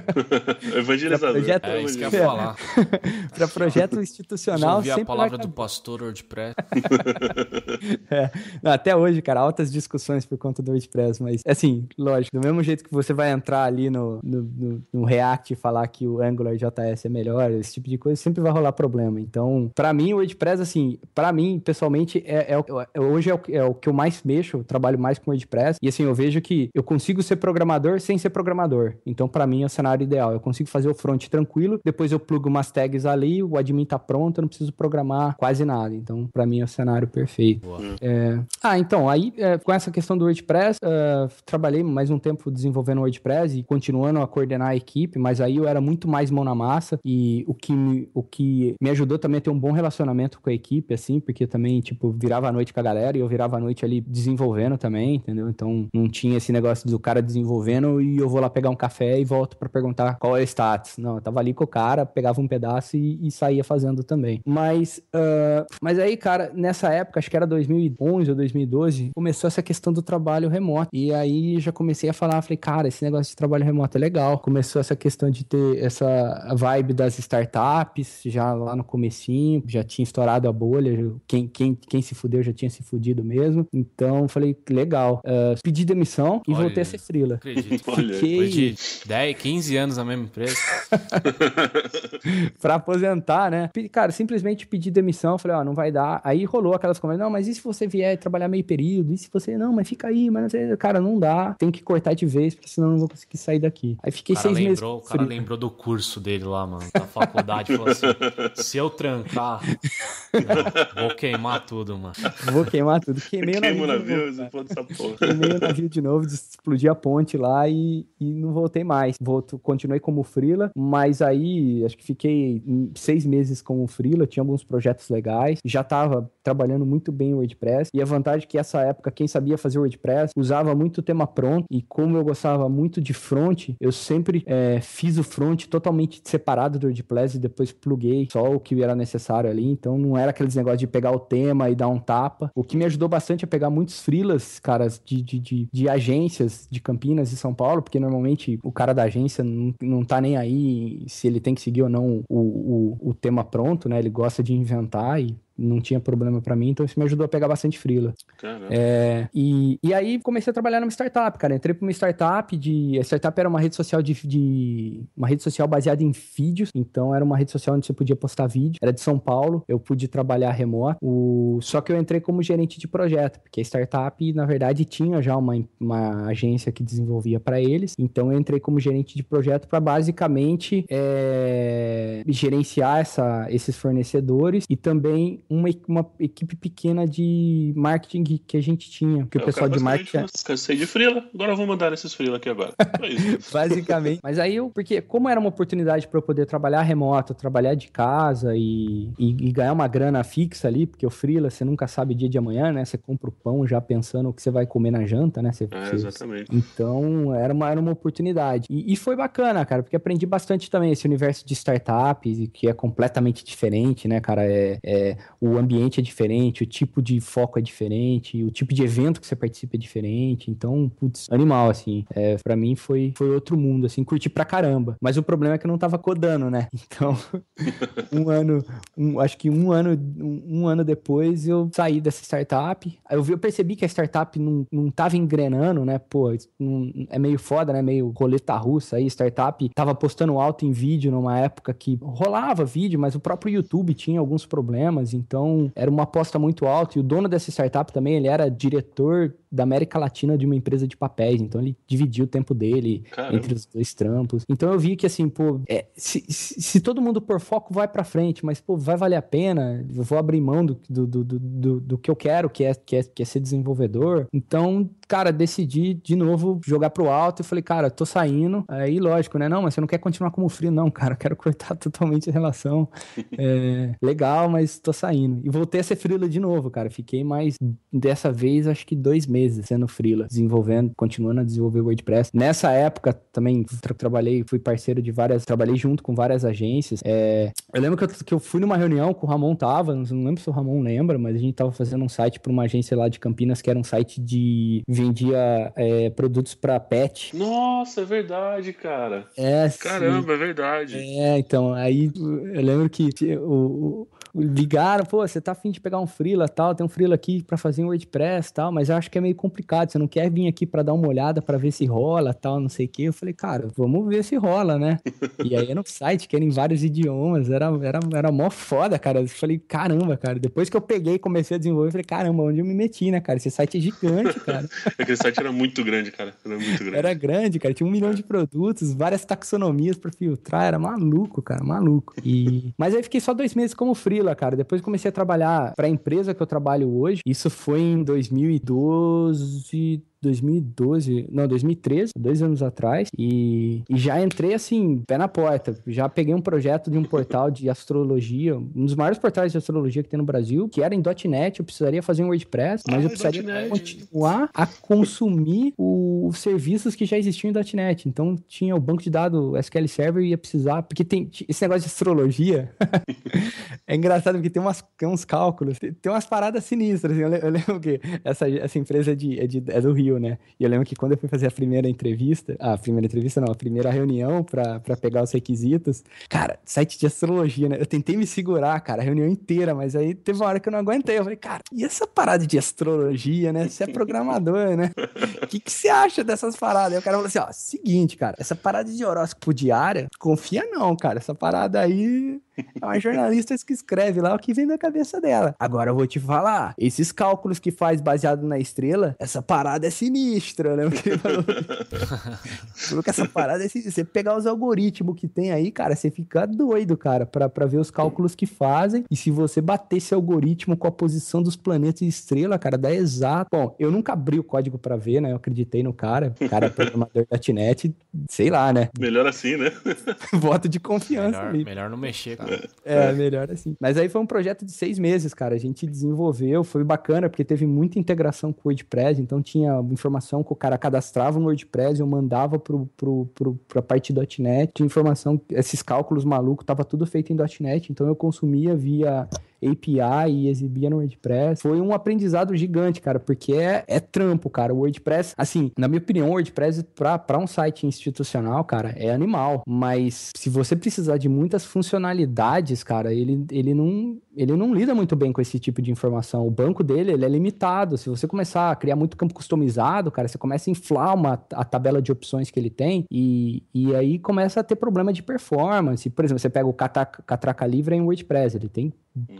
Evangelizador. projeto, é isso que eu ia é. falar. Para projeto institucional, sempre a palavra do pastor WordPress. é. Não, até hoje, cara, altas discussões por conta do WordPress, mas, assim, lógico, do mesmo jeito que você vai entrar ali no, no, no, no React e falar que o Angular JS é melhor, esse tipo de coisa, sempre vai rolar problema. Então, para mim, o WordPress, assim, para mim, pessoalmente, é, é, é, hoje é o, é o que eu mais mexo, eu trabalho mais com WordPress, e assim, eu vejo que eu consigo ser programador sem ser programador. Então, para mim, é o cenário ideal. Eu consigo fazer o front tranquilo, depois eu plugo umas tags ali, o admin tá pronto, eu não preciso programar quase nada. Então, para mim, é o cenário perfeito. Hum. É... Ah, então, aí, é, com essa questão do WordPress, uh, trabalhei mais um tempo desenvolvendo o WordPress e continuando a coordenar a equipe, mas aí eu era muito mais mão na massa e o que me, o que me ajudou também a ter um bom relacionamento com a equipe, assim, porque também, tipo, virava a noite com a galera e eu virava a noite ali desenvolvendo também, entendeu? Então, não tinha esse negócio do cara desenvolvendo e e eu vou lá pegar um café e volto para perguntar qual é o status. Não, eu tava ali com o cara, pegava um pedaço e, e saía fazendo também. Mas, uh, mas aí, cara, nessa época, acho que era 2011 ou 2012, começou essa questão do trabalho remoto. E aí já comecei a falar, falei, cara, esse negócio de trabalho remoto é legal. Começou essa questão de ter essa vibe das startups, já lá no comecinho, já tinha estourado a bolha, quem, quem, quem se fudeu já tinha se fudido mesmo. Então, falei, legal. Uh, pedi demissão e Olha, voltei a ser frila. Acredito. fiquei. Depois de 10, 15 anos na mesma empresa. pra aposentar, né? Cara, simplesmente pedi demissão, falei, ó, oh, não vai dar. Aí rolou aquelas conversas, não, mas e se você vier trabalhar meio período? E se você, não, mas fica aí, mas não sei. Cara, não dá, tem que cortar de vez, porque senão eu não vou conseguir sair daqui. Aí fiquei seis lembrou, meses. O cara frio. lembrou do curso dele lá, mano, da faculdade, falou assim: se eu trancar, vou queimar tudo, mano. Vou queimar tudo. Queimei o navio. Queimei o navio de novo, Queimei o navio de novo, explodi a ponte lá e e, não voltei mais. Volto, continuei como freela, mas aí acho que fiquei seis meses como freela, tinha alguns projetos legais, já tava trabalhando muito bem o WordPress, e a vantagem é que essa época quem sabia fazer WordPress usava muito o tema pronto, e como eu gostava muito de front, eu sempre é, fiz o front totalmente separado do WordPress e depois pluguei só o que era necessário ali, então não era aqueles negócios de pegar o tema e dar um tapa, o que me ajudou bastante a pegar muitos freelas, caras, de, de, de, de agências de Campinas e São Paulo, porque normalmente o cara da agência não, não tá nem aí se ele tem que seguir ou não o, o, o tema pronto, né? Ele gosta de inventar e não tinha problema para mim, então isso me ajudou a pegar bastante frila. É, e, e aí comecei a trabalhar numa startup, cara. Entrei pra uma startup de. A startup era uma rede social de, de, uma rede social baseada em vídeos, então era uma rede social onde você podia postar vídeo. Era de São Paulo, eu pude trabalhar remoto. O, só que eu entrei como gerente de projeto, porque a startup, na verdade, tinha já uma, uma agência que desenvolvia para eles. Então eu entrei como gerente de projeto para basicamente é, gerenciar essa, esses fornecedores e também uma, uma equipe pequena de marketing que a gente tinha. Que o é, pessoal de marketing. É Cansei de frila, agora eu vou mandar esses frila aqui agora. É Basicamente. Mas aí eu, porque como era uma oportunidade para eu poder trabalhar remoto, trabalhar de casa e, e, e, ganhar uma grana fixa ali, porque o frila, você nunca sabe dia de amanhã, né? Você compra o pão já pensando o que você vai comer na janta, né? Você, é, exatamente. Então, era uma, era uma oportunidade. E, e foi bacana, cara, porque aprendi bastante também esse universo de startups, que é completamente diferente, né, cara? É, é o ambiente é diferente, o tipo de foco é diferente, o tipo de evento que você participa é diferente. Então, putz, animal, assim. É, para mim foi, foi outro mundo, assim, curti pra caramba. Mas o problema é que eu não tava codando, né? Então, um ano, um, acho que um ano, um, um, ano depois eu saí dessa startup. Eu, eu percebi que a startup não, não tava engrenando, né? Pô, não, é meio foda, né? Meio roleta russa aí, startup. Tava postando alto em vídeo numa época que rolava vídeo, mas o próprio YouTube tinha alguns problemas, então então, era uma aposta muito alta. E o dono dessa startup também, ele era diretor da América Latina de uma empresa de papéis. Então ele dividiu o tempo dele Caramba. entre os dois trampos. Então eu vi que assim, pô, é, se, se, se, todo mundo por foco vai para frente, mas pô, vai valer a pena, eu vou abrir mão do, do, do, do, do que eu quero, que é, que, é, que é ser desenvolvedor. Então, cara, decidi de novo jogar pro alto e falei, cara, tô saindo. Aí, lógico, né? Não, mas você não quer continuar como frio, não, cara, eu quero cortar totalmente a relação. É, legal, mas tô saindo. E voltei a ser frila de novo, cara. Fiquei mais, dessa vez, acho que dois meses meses sendo freela, desenvolvendo, continuando a desenvolver WordPress. Nessa época também tra trabalhei, fui parceiro de várias, trabalhei junto com várias agências. É, eu lembro que eu, que eu, fui numa reunião com o Ramon tava, não lembro se o Ramon lembra, mas a gente tava fazendo um site para uma agência lá de Campinas que era um site de vendia é, produtos para pet. Nossa, é verdade, cara. É, Caramba, sim. é verdade. É, então, aí eu lembro que o, o ligaram, pô, você tá afim de pegar um freela tal, tem um freela aqui para fazer um WordPress tal, mas eu acho que é meio complicado, você não quer vir aqui para dar uma olhada para ver se rola tal, não sei o quê. Eu falei, cara, vamos ver se rola, né? e aí era um site que era em vários idiomas, era, era, era mó foda, cara. Eu falei, caramba, cara, depois que eu peguei e comecei a desenvolver, eu falei, caramba, onde eu me meti, né, cara? Esse site é gigante, cara. Aquele site era muito grande, cara, era muito grande. Era grande, cara, tinha um milhão de produtos, várias taxonomias para filtrar, era maluco, cara, maluco. E... Mas aí fiquei só dois meses como freela cara. Depois comecei a trabalhar para a empresa que eu trabalho hoje. Isso foi em 2012, 2012, não, 2013, dois anos atrás, e, e já entrei assim, pé na porta. Já peguei um projeto de um portal de astrologia, um dos maiores portais de astrologia que tem no Brasil, que era em .NET, eu precisaria fazer um WordPress, mas ah, eu precisaria .NET. continuar a consumir o, os serviços que já existiam em .NET. Então tinha o banco de dados SQL Server e ia precisar, porque tem esse negócio de astrologia. é engraçado porque tem, umas, tem uns cálculos, tem, tem umas paradas sinistras. Assim, eu, eu lembro que essa, essa empresa é, de, é, de, é do Rio Brasil, né? E eu lembro que quando eu fui fazer a primeira entrevista, ah, a primeira entrevista não, a primeira reunião para pegar os requisitos, cara, site de astrologia, né? Eu tentei me segurar, cara, a reunião inteira, mas aí teve uma hora que eu não aguentei. Eu falei, cara, e essa parada de astrologia, né? Você é programador, né? O que, que você acha dessas paradas? Aí o cara falou assim: ó, seguinte, cara, essa parada de horóscopo diária, confia não, cara, essa parada aí é uma jornalista que escreve lá o que vem na cabeça dela. Agora eu vou te falar, esses cálculos que faz baseado na estrela, essa parada é sinistra, né? Porque falou que essa parada é sinistra. Você pegar os algoritmos que tem aí, cara, você fica doido, cara, pra, pra ver os cálculos que fazem. E se você bater esse algoritmo com a posição dos planetas e estrela, cara, dá exato. Bom, eu nunca abri o código pra ver, né? Eu acreditei no cara. O cara é programador da TNET, sei lá, né? Melhor assim, né? Voto de confiança. Melhor, melhor não mexer é. É, é, melhor assim. Mas aí foi um projeto de seis meses, cara. A gente desenvolveu, foi bacana, porque teve muita integração com o WordPress, então tinha informação que o cara cadastrava no WordPress, eu mandava pro, pro, pro, pra parte .NET, tinha informação, esses cálculos malucos, tava tudo feito em .NET, então eu consumia via API e exibia no WordPress. Foi um aprendizado gigante, cara, porque é, é trampo, cara. O WordPress, assim, na minha opinião, o WordPress para um site institucional, cara, é animal. Mas se você precisar de muitas funcionalidades, cara, ele, ele não, ele não lida muito bem com esse tipo de informação. O banco dele ele é limitado. Se você começar a criar muito campo customizado, cara, você começa a inflar uma, a tabela de opções que ele tem e, e aí começa a ter problema de performance. Por exemplo, você pega o Catraca, Catraca Livre em WordPress, ele tem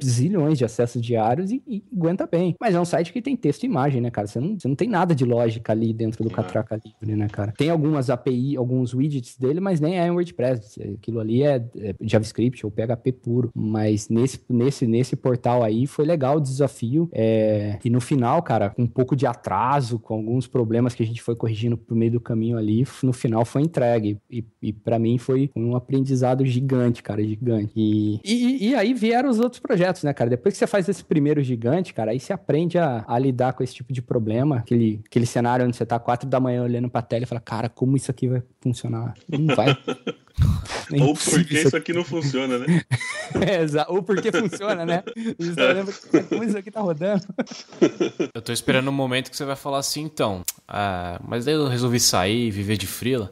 zilhões de acessos diários e, e, aguenta bem. Mas é um site que tem texto e imagem, né, cara? Você não, você não tem nada de lógica ali dentro do é. Catraca Livre, né, cara? Tem algumas API, alguns widgets dele, mas nem é em WordPress. Aquilo ali é, é JavaScript ou PHP puro. Mas nesse, nesse nesse, nesse portal aí. Foi legal o desafio. É... E no final, cara, com um pouco de atraso, com alguns problemas que a gente foi corrigindo pro meio do caminho ali, no final foi entregue. E, e para mim foi um aprendizado gigante, cara, gigante. E, e, e, aí vieram os outros projetos, né, cara? Depois que você faz esse primeiro gigante, cara, aí você aprende a, a lidar com esse tipo de problema, aquele, aquele cenário onde você tá quatro da manhã olhando pra tela e fala, cara, como isso aqui vai funcionar? Não vai. Ou porque isso aqui. não funciona, né? é, Ou porque funciona, né? Como isso aqui tá rodando? Eu tô esperando o um momento que você vai falar assim, então. Ah, mas daí eu resolvi sair e viver de frila.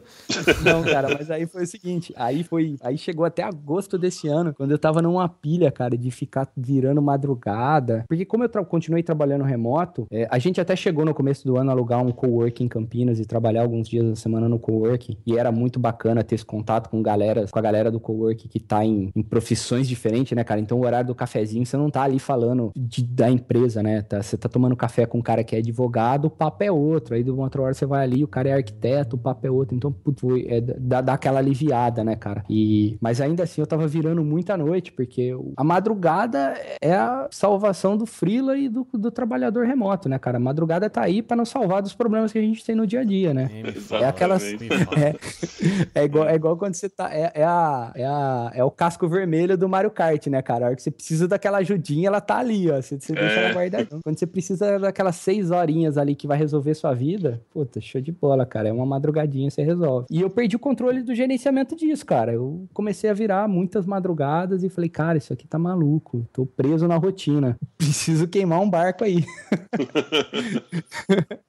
Não, cara, mas aí foi o seguinte. Aí foi. Aí chegou até agosto desse ano, quando eu tava numa pilha, cara, de ficar virando madrugada. Porque como eu tra continuei trabalhando remoto, é, a gente até chegou no começo do ano a alugar um coworking em Campinas e trabalhar alguns dias da semana no coworking. E era muito bacana ter esse contato com galera, com a galera do cowork que tá em, em, profissões diferentes, né, cara? Então o horário do cafezinho, você não tá ali falando de, da empresa, né? Tá, você tá tomando café com um cara que é advogado, o papo é outro. Aí de uma outra hora você vai ali, o cara é arquiteto, o papo é outro. Então, putz, é, dá, dá aquela aliviada, né, cara? E, mas ainda assim eu tava virando muita noite, porque a madrugada é a salvação do frila e do, do trabalhador remoto, né, cara? A madrugada tá aí para nos salvar dos problemas que a gente tem no dia a dia, né? É aquelas. É, é, igual, é igual quando você tá. É, é, a, é, a, é o casco vermelho do Mario Kart, né, cara? A hora que você precisa daquela ajudinha, ela tá ali, ó. Você, você é. deixa ela é. guardadinha. Quando você precisa daquelas seis horinhas ali que vai resolver sua vida, puta, show de bola, cara. É uma madrugadinha, você resolve. E eu perdi o controle do gerenciamento disso, cara. Eu comecei a virar muitas madrugadas e falei, cara, isso aqui tá maluco. Tô preso na rotina. Preciso queimar um barco aí.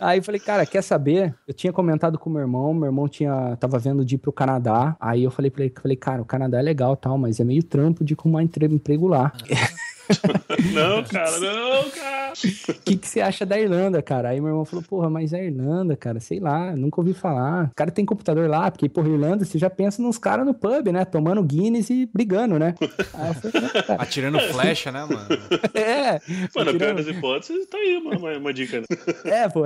aí falei, cara, quer saber? Eu tinha comentado com meu irmão, meu irmão tinha tava vendo Deep pro Canadá. Aí eu falei pra ele, falei, cara, o Canadá é legal tal, mas é meio trampo de arrumar emprego lá. Ah. não, cara, não, cara. O que, que você acha da Irlanda, cara? Aí meu irmão falou, porra, mas a é Irlanda, cara, sei lá, nunca ouvi falar. O cara tem computador lá, porque, porra, Irlanda, você já pensa nos caras no pub, né? Tomando Guinness e brigando, né? Falei, ah, atirando flecha, né, mano? É. Mano, atirando... a pior das hipóteses, tá aí uma, uma, uma dica. Né? É, pô,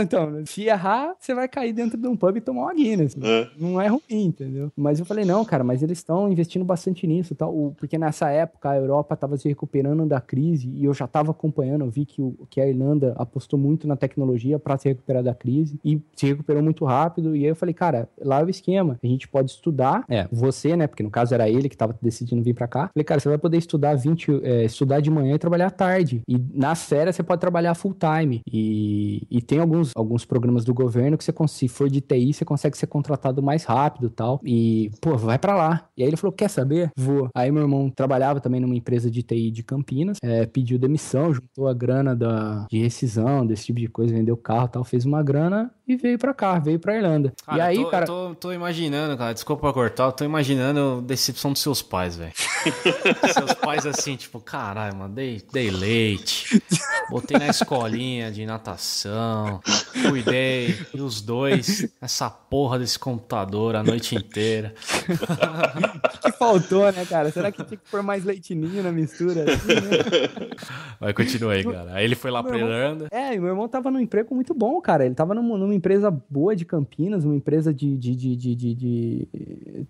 então, se errar, você vai cair dentro de um pub e tomar uma Guinness. É. Não é ruim, entendeu? Mas eu falei, não, cara, mas eles estão investindo bastante nisso, tal, porque nessa época a Europa tava se recuperando recuperando da crise e eu já estava acompanhando, eu vi que, o, que a Irlanda apostou muito na tecnologia para se recuperar da crise e se recuperou muito rápido. E aí eu falei, cara, lá é o esquema, a gente pode estudar, é. você, né? Porque no caso era ele que estava decidindo vir para cá. Falei, cara, você vai poder estudar 20, é, estudar de manhã e trabalhar à tarde. E na férias você pode trabalhar full time. E, e tem alguns, alguns programas do governo que você, se for de TI, você consegue ser contratado mais rápido tal. E, pô, vai para lá. E aí ele falou, quer saber? Vou. Aí meu irmão trabalhava também numa empresa de TI de Campinas, é, pediu demissão, juntou a grana da, de rescisão, desse tipo de coisa, vendeu carro tal, fez uma grana e veio para cá, veio para Irlanda. Cara, e aí, tô, cara. Tô, tô, imaginando, cara, desculpa cortar, eu tô imaginando a decepção dos seus pais, velho. seus pais assim, tipo, caralho, mano, dei, dei leite, botei na escolinha de natação, cuidei, e os dois, essa porra desse computador a noite inteira. que faltou, né, cara? Será que tinha que pôr mais leitinho na mistura? Vai, assim, né? continua aí, cara. Aí ele foi lá meu pra irmão... Irlanda. É, e meu irmão tava num emprego muito bom, cara. Ele tava numa, numa empresa boa de Campinas, uma empresa de, de, de, de, de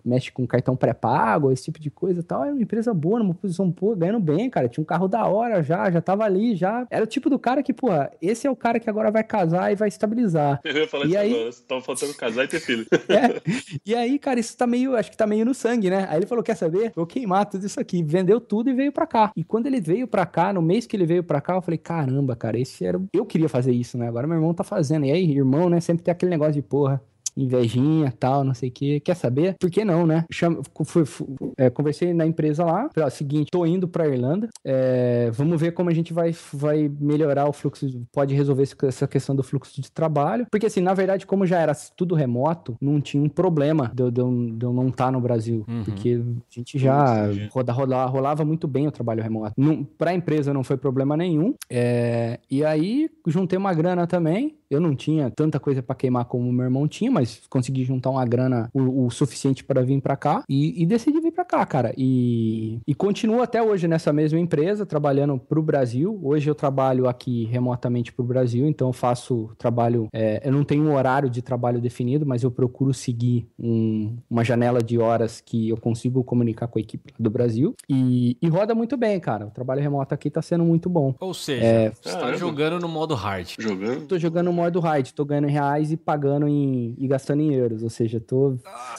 mexe com cartão pré-pago, esse tipo de coisa e tal. Era uma empresa boa, numa posição boa, ganhando bem, cara. Tinha um carro da hora já, já tava ali, já. Era o tipo do cara que, porra, esse é o cara que agora vai casar e vai estabilizar. Eu ia falar e isso aí... agora, tava faltando casar e ter filho. É. E aí, cara, isso tá meio, acho que tá meio no sangue, né? Aí ele falou: quer saber? Vou queimar tudo isso aqui. Vendeu tudo e veio pra cá. E quando ele veio pra cá, no mês que ele veio pra cá, eu falei: caramba, cara, esse era. Eu queria fazer isso, né? Agora meu irmão tá fazendo. E aí, irmão, né? né? Sempre tem aquele negócio de porra, invejinha, tal, não sei o que. Quer saber? Por que não, né? Chama, fui, fui, é, conversei na empresa lá, falei, ó, seguinte, tô indo pra Irlanda, é, vamos ver como a gente vai, vai melhorar o fluxo, pode resolver essa questão do fluxo de trabalho, porque assim, na verdade, como já era tudo remoto, não tinha um problema de, de, de eu não estar tá no Brasil, uhum. porque a gente já roda, roda, rolava muito bem o trabalho remoto. Não, pra empresa não foi problema nenhum, é, e aí juntei uma grana também, eu não tinha tanta coisa para queimar como meu irmão tinha, mas consegui juntar uma grana o, o suficiente para vir para cá e, e decidi vir cá, cara. E, e continuo até hoje nessa mesma empresa, trabalhando para o Brasil. Hoje eu trabalho aqui remotamente para o Brasil, então eu faço trabalho. É, eu não tenho um horário de trabalho definido, mas eu procuro seguir um, uma janela de horas que eu consigo comunicar com a equipe do Brasil. E, e roda muito bem, cara. O trabalho remoto aqui está sendo muito bom. Ou seja, é, você tá jogando no modo hard. Jogando? Tô jogando no modo hard. Tô ganhando reais e pagando em, e gastando em euros. Ou seja, tô, ah.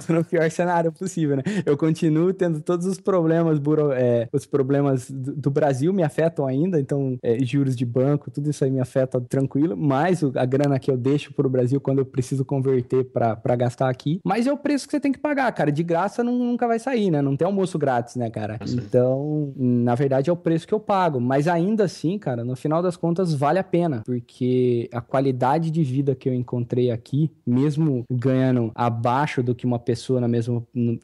tô no pior cenário possível possível, né? Eu continuo tendo todos os problemas, buro, é, os problemas do, do, Brasil me afetam ainda, então é, juros de banco, tudo isso aí me afeta tranquilo, mas a grana que eu deixo pro Brasil quando eu preciso converter para gastar aqui, mas é o preço que você tem que pagar, cara, de graça não, nunca vai sair, né? Não tem almoço grátis, né, cara? Então, na verdade é o preço que eu pago, mas ainda assim, cara, no final das contas vale a pena, porque a qualidade de vida que eu encontrei aqui, mesmo ganhando abaixo do que uma pessoa na mesma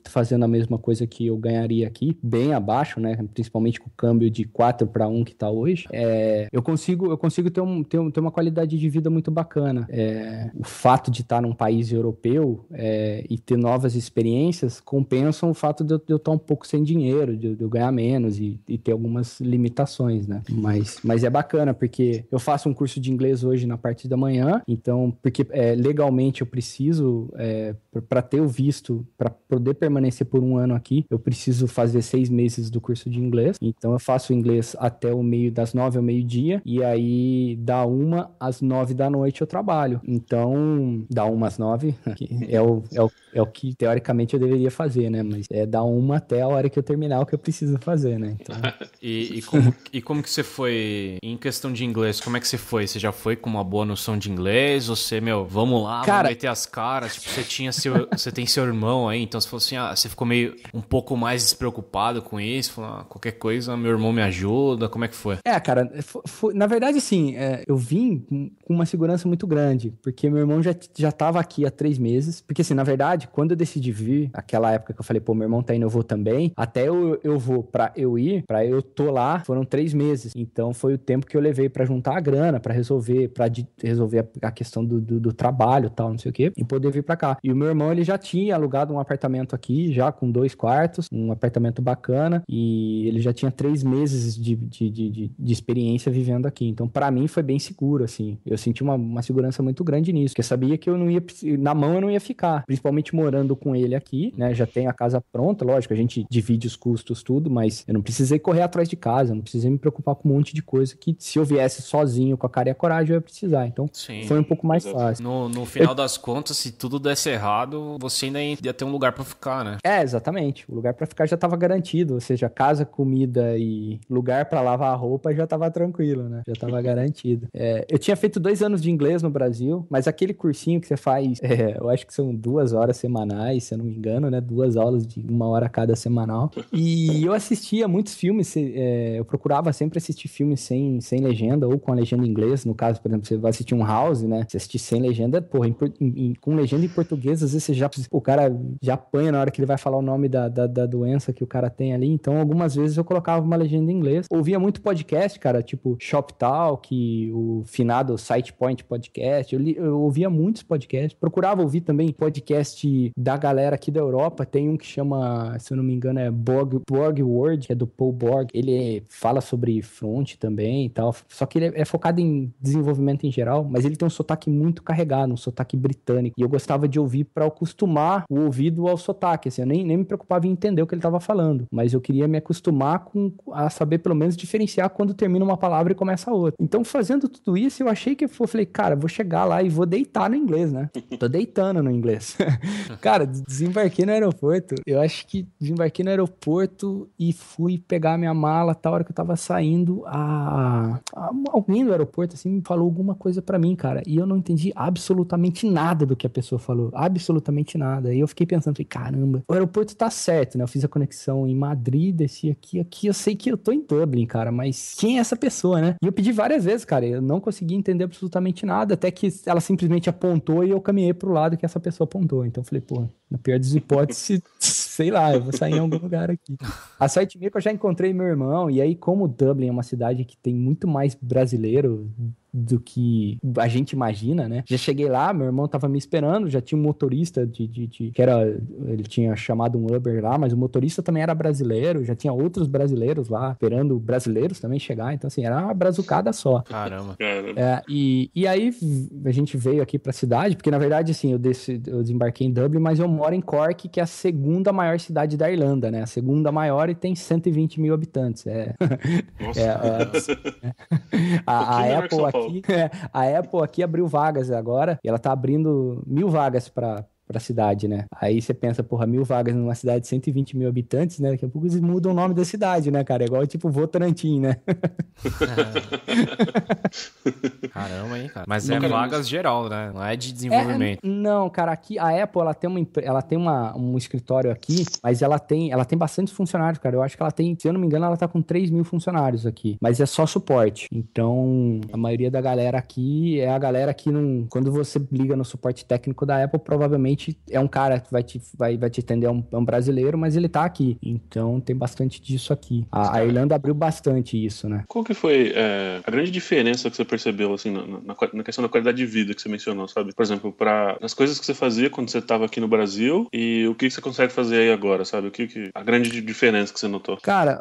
fazendo a mesma coisa que eu ganharia aqui, bem abaixo, né? Principalmente com o câmbio de 4 para 1 que está hoje, é, eu consigo eu consigo ter, um, ter, um, ter uma qualidade de vida muito bacana. É, o fato de estar num país europeu é, e ter novas experiências compensam o fato de eu, estar tá um pouco sem dinheiro, de, de eu ganhar menos e, e, ter algumas limitações, né? Mas, mas é bacana, porque eu faço um curso de inglês hoje na parte da manhã, então, porque é, legalmente eu preciso, é, para ter o visto, para poder permanecer permanecer por um ano aqui, eu preciso fazer seis meses do curso de inglês. Então eu faço inglês até o meio das nove ao meio-dia. E aí, da uma às nove da noite eu trabalho. Então, da uma às nove é o, é o, é o que teoricamente eu deveria fazer, né? Mas é da uma até a hora que eu terminar o que eu preciso fazer, né? Então... e, e, como, e como que você foi em questão de inglês? Como é que você foi? Você já foi com uma boa noção de inglês? Ou você, meu, vamos lá, Cara... vamos meter as caras? Tipo, você tinha seu. você tem seu irmão aí, então você falou assim, ah, você ficou meio um pouco mais despreocupado com isso? Falou, ah, qualquer coisa, meu irmão me ajuda, como é que foi? É, cara, foi, na verdade, assim, é, eu vim com uma segurança muito grande, porque meu irmão já, já tava aqui há três meses, porque assim, na verdade, quando eu decidi vir, aquela época que eu falei, pô, meu irmão tá indo, eu vou também, até eu, eu vou pra eu ir, pra eu tô lá, foram três meses, então foi o tempo que eu levei para juntar a grana, para resolver, para resolver a, a questão do, do, do trabalho tal, não sei o quê, e poder vir pra cá. E o meu irmão, ele já tinha alugado um apartamento aqui, já com dois quartos, um apartamento bacana, e ele já tinha três meses de, de, de, de experiência vivendo aqui. Então, para mim, foi bem seguro, assim. Eu senti uma, uma segurança muito grande nisso, porque eu sabia que eu não ia, na mão eu não ia ficar, principalmente morando com ele aqui, né? Já tem a casa pronta, lógico, a gente divide os custos, tudo, mas eu não precisei correr atrás de casa, não precisei me preocupar com um monte de coisa que se eu viesse sozinho com a cara e a coragem, eu ia precisar. Então, Sim, foi um pouco mais fácil. No, no final eu... É das contas, se tudo desse errado, você ainda ia ter um lugar para ficar ficar, né? É, exatamente. O lugar para ficar já estava garantido, ou seja, casa, comida e lugar para lavar a roupa já estava tranquilo, né? Já estava garantido. É, eu tinha feito dois anos de inglês no Brasil, mas aquele cursinho que você faz, é, eu acho que são duas horas semanais, se eu não me engano, né? Duas aulas de uma hora cada semanal. E eu assistia muitos filmes, é, eu procurava sempre assistir filmes sem, sem legenda ou com a legenda em inglês. No caso, por exemplo, você vai assistir um House, né? Você assistir sem legenda, porra, em, em, com legenda em português, às vezes você já, o cara já apanha na hora hora que ele vai falar o nome da, da, da, doença que o cara tem ali. Então, algumas vezes eu colocava uma legenda em inglês. Ouvia muito podcast, cara, tipo Shop Talk, o finado Site Point Podcast. Eu, li, eu ouvia muitos podcasts. Procurava ouvir também podcast da galera aqui da Europa. Tem um que chama, se eu não me engano, é Borg, Borg Word, que é do Paul Borg. Ele fala sobre front também e tal. Só que ele é focado em desenvolvimento em geral, mas ele tem um sotaque muito carregado, um sotaque britânico. E eu gostava de ouvir para acostumar o ouvido ao sotaque sotaque, assim, eu nem, nem me preocupava em entender o que ele estava falando, mas eu queria me acostumar com a saber pelo menos diferenciar quando termina uma palavra e começa outra. Então, fazendo tudo isso, eu achei que eu falei, cara, vou chegar lá e vou deitar no inglês, né? Tô deitando no inglês. cara, desembarquei no aeroporto. Eu acho que desembarquei no aeroporto e fui pegar minha mala, tal hora que eu tava saindo, a, a alguém do aeroporto assim me falou alguma coisa para mim, cara, e eu não entendi absolutamente nada do que a pessoa falou, absolutamente nada. E eu fiquei pensando, falei, caramba, caramba. O aeroporto tá certo, né? Eu fiz a conexão em Madrid, desci aqui, aqui. Eu sei que eu tô em Dublin, cara, mas quem é essa pessoa, né? E eu pedi várias vezes, cara. Eu não consegui entender absolutamente nada, até que ela simplesmente apontou e eu caminhei pro lado que essa pessoa apontou. Então eu falei, pô, na pior das hipóteses, sei lá, eu vou sair em algum lugar aqui. A Site que eu já encontrei meu irmão, e aí, como Dublin é uma cidade que tem muito mais brasileiro do que a gente imagina, né? Já cheguei lá, meu irmão tava me esperando, já tinha um motorista de, de, de, que era ele tinha chamado um Uber lá, mas o motorista também era brasileiro, já tinha outros brasileiros lá esperando brasileiros também chegar, então assim era uma brazucada só. Caramba. É, e, e aí a gente veio aqui para a cidade, porque na verdade assim eu, desse, eu desembarquei em Dublin, mas eu moro em Cork, que é a segunda maior cidade da Irlanda, né? A segunda maior e tem 120 mil habitantes. É. Nossa. É, é a, a, a Apple aqui aqui. É, a Apple aqui abriu vagas agora. E ela tá abrindo mil vagas para para a cidade, né? Aí você pensa, porra, mil vagas numa cidade de 120 mil habitantes, né? Daqui a pouco eles mudam o nome da cidade, né, cara? É igual tipo Votorantim, né? Caramba, hein, cara. Mas é vagas mas... geral, né? Não é de é, é, desenvolvimento. É, não, cara, aqui a Apple ela tem, uma, ela tem uma, um escritório aqui, mas ela tem, ela tem bastante funcionários, cara. Eu acho que ela tem, se eu não me engano, ela tá com 3 mil funcionários aqui. Mas é só suporte. Então, a maioria da galera aqui é a galera que não. Quando você liga no suporte técnico da Apple, provavelmente é um cara que vai te, vai, vai te atender, é um, é um, brasileiro, mas ele tá aqui. Então tem bastante disso aqui. A, a Irlanda abriu bastante isso, né? Qual que foi é, a grande diferença que você percebeu, assim, na, na, na, questão da qualidade de vida que você mencionou, sabe? Por exemplo, para as coisas que você fazia quando você tava aqui no Brasil e o que, você consegue fazer aí agora, sabe? O que, que a grande diferença que você notou? Cara,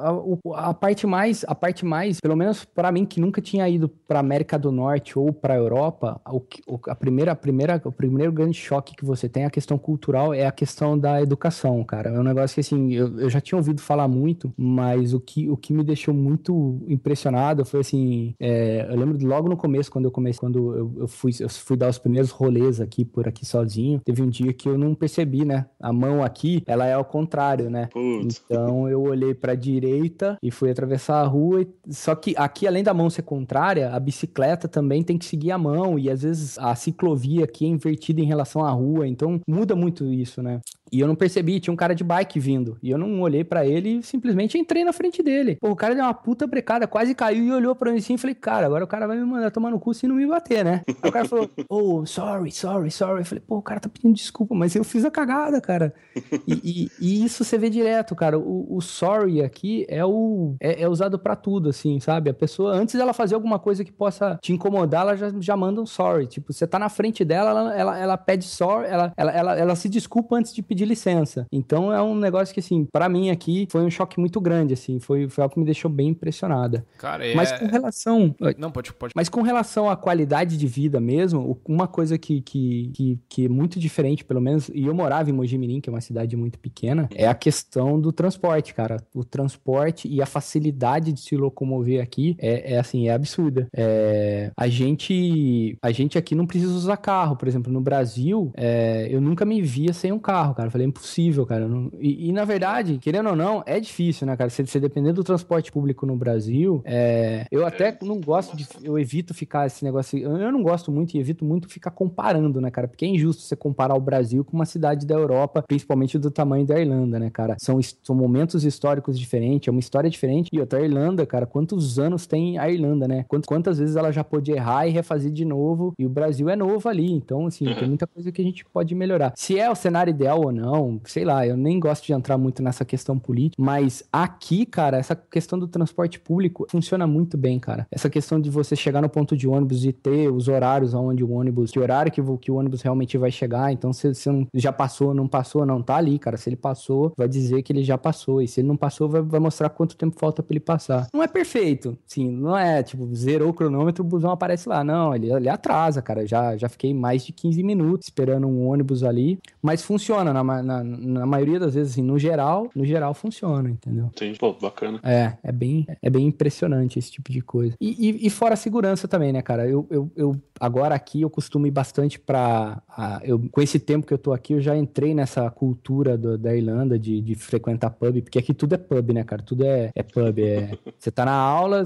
a, a parte mais, a parte mais, pelo menos para mim que nunca tinha ido para América do Norte ou para Europa, o, a primeira, a primeira, o primeiro grande choque que você tem é a questão cultural, é a questão da educação, cara. É um negócio que, assim, eu, eu já tinha ouvido falar muito, mas o que, o que me deixou muito impressionado foi, assim, é, eu lembro logo no começo, quando eu comecei, quando eu, eu, fui, eu fui dar os primeiros rolês aqui, por aqui sozinho, teve um dia que eu não percebi, né? A mão aqui, ela é ao contrário, né? Putz. Então, eu olhei pra direita e fui atravessar a rua, e... só que aqui, além da mão ser contrária, a bicicleta também tem que seguir a mão, e às vezes a ciclovia aqui é invertida em relação à rua, então muda muito isso, né? E eu não percebi, tinha um cara de bike vindo. E eu não olhei para ele e simplesmente entrei na frente dele. Pô, o cara deu uma puta brecada, quase caiu e olhou para mim assim e falei, cara, agora o cara vai me mandar tomar no cu se não me bater, né? Aí o cara falou, oh, sorry, sorry, sorry. Eu falei, pô, o cara tá pedindo desculpa, mas eu fiz a cagada, cara. E, e, e isso você vê direto, cara. O, o sorry aqui é o é, é usado para tudo, assim, sabe? A pessoa, antes dela fazer alguma coisa que possa te incomodar, ela já, já manda um sorry. Tipo, você tá na frente dela, ela, ela, ela pede sorry, ela, ela, ela, ela se desculpa antes de pedir pedir licença. Então é um negócio que, assim, para mim aqui foi um choque muito grande, assim, foi, foi algo que me deixou bem impressionada. Cara, é... Mas com relação... Não, pode, pode. Mas com relação à qualidade de vida mesmo, uma coisa que, que, que, que é muito diferente, pelo menos, e eu morava em Mojimirim, que é uma cidade muito pequena, é a questão do transporte, cara. O transporte e a facilidade de se locomover aqui é, é assim, é absurda. É, a gente a gente aqui não precisa usar carro, por exemplo, no Brasil, é, eu nunca me via sem um carro, cara cara. Eu falei, impossível, cara. Não... E, e, na verdade, querendo ou não, é difícil, né, cara? Você, você depender do transporte público no Brasil, é... eu é até não gosto de. Eu evito ficar esse negócio. Eu não gosto muito e evito muito ficar comparando, né, cara? Porque é injusto você comparar o Brasil com uma cidade da Europa, principalmente do tamanho da Irlanda, né, cara? São, são momentos históricos diferentes, é uma história diferente. E outra, a Irlanda, cara, quantos anos tem a Irlanda, né? Quantas vezes ela já pôde errar e refazer de novo? E o Brasil é novo ali. Então, assim, tem uhum. muita coisa que a gente pode melhorar. Se é o cenário ideal ou não, sei lá, eu nem gosto de entrar muito nessa questão política, mas aqui, cara, essa questão do transporte público funciona muito bem, cara. Essa questão de você chegar no ponto de ônibus e ter os horários aonde o ônibus, que horário que, que o ônibus realmente vai chegar, então se você já passou, não passou, não, tá ali, cara. Se ele passou, vai dizer que ele já passou, e se ele não passou, vai, vai mostrar quanto tempo falta para ele passar. Não é perfeito, sim, não é, tipo, zerou o cronômetro, o busão aparece lá, não, ele, ele atrasa, cara, já, já fiquei mais de 15 minutos esperando um ônibus ali, mas funciona na na, na maioria das vezes, assim, no geral, no geral funciona, entendeu? Entendi. Pô, bacana. É, é bem, é bem impressionante esse tipo de coisa. E, e, e fora a segurança também, né, cara? Eu, eu, eu agora aqui eu costumo ir bastante pra. A, eu, com esse tempo que eu tô aqui, eu já entrei nessa cultura do, da Irlanda de, de frequentar pub, porque aqui tudo é pub, né, cara? Tudo é, é pub. É, você tá na aula,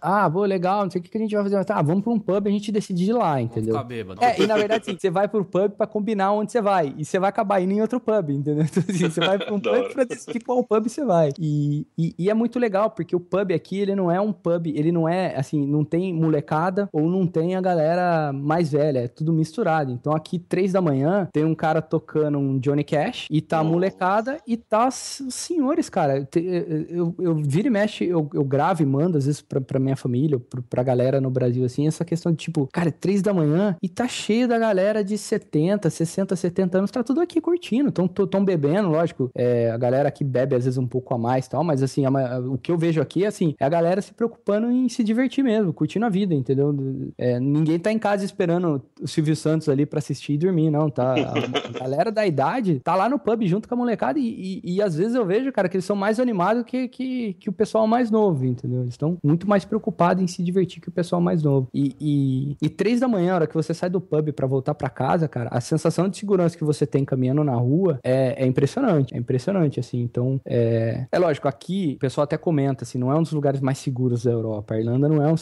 ah, vou ah, legal, não sei o que, que a gente vai fazer. Ah, vamos pra um pub, a gente decide ir lá, entendeu? Vamos ficar bêbado. É, e na verdade, sim, você vai pro pub pra combinar onde você vai. E você vai acabar indo em outro pub, entendeu? Então, assim, você vai pra um pub pra decidir qual pub você vai. E, e, e, é muito legal, porque o pub aqui, ele não é um pub, ele não é, assim, não tem molecada ou não tem a galera mais velha, é tudo misturado. Então aqui, três da manhã, tem um cara tocando um Johnny Cash e tá molecada e tá os senhores, cara. Eu, eu, eu viro e mexe, eu, eu gravo e mando, às vezes, pra, pra minha família, pra, pra galera no Brasil, assim, essa questão de tipo, cara, três da manhã e tá cheio da galera de 70, 60, 70 anos, tá tudo aqui curtindo curtindo, estão bebendo, lógico. É, a galera que bebe às vezes um pouco a mais tal, mas assim, o que eu vejo aqui é assim, é a galera se preocupando em se divertir mesmo, curtindo a vida, entendeu? É, ninguém tá em casa esperando o Silvio Santos ali para assistir e dormir, não, tá? A, a, galera da idade tá lá no pub junto com a molecada e, e, e às vezes eu vejo, cara, que eles são mais animados que, que, que o pessoal mais novo, entendeu? Eles estão muito mais preocupados em se divertir que o pessoal mais novo. E, e, e três da manhã, a hora que você sai do pub para voltar para casa, cara, a sensação de segurança que você tem caminhando na rua é, é impressionante, é impressionante, assim. Então, é, é lógico, aqui o pessoal até comenta, assim, não é um dos lugares mais seguros da Europa. A Irlanda não é um.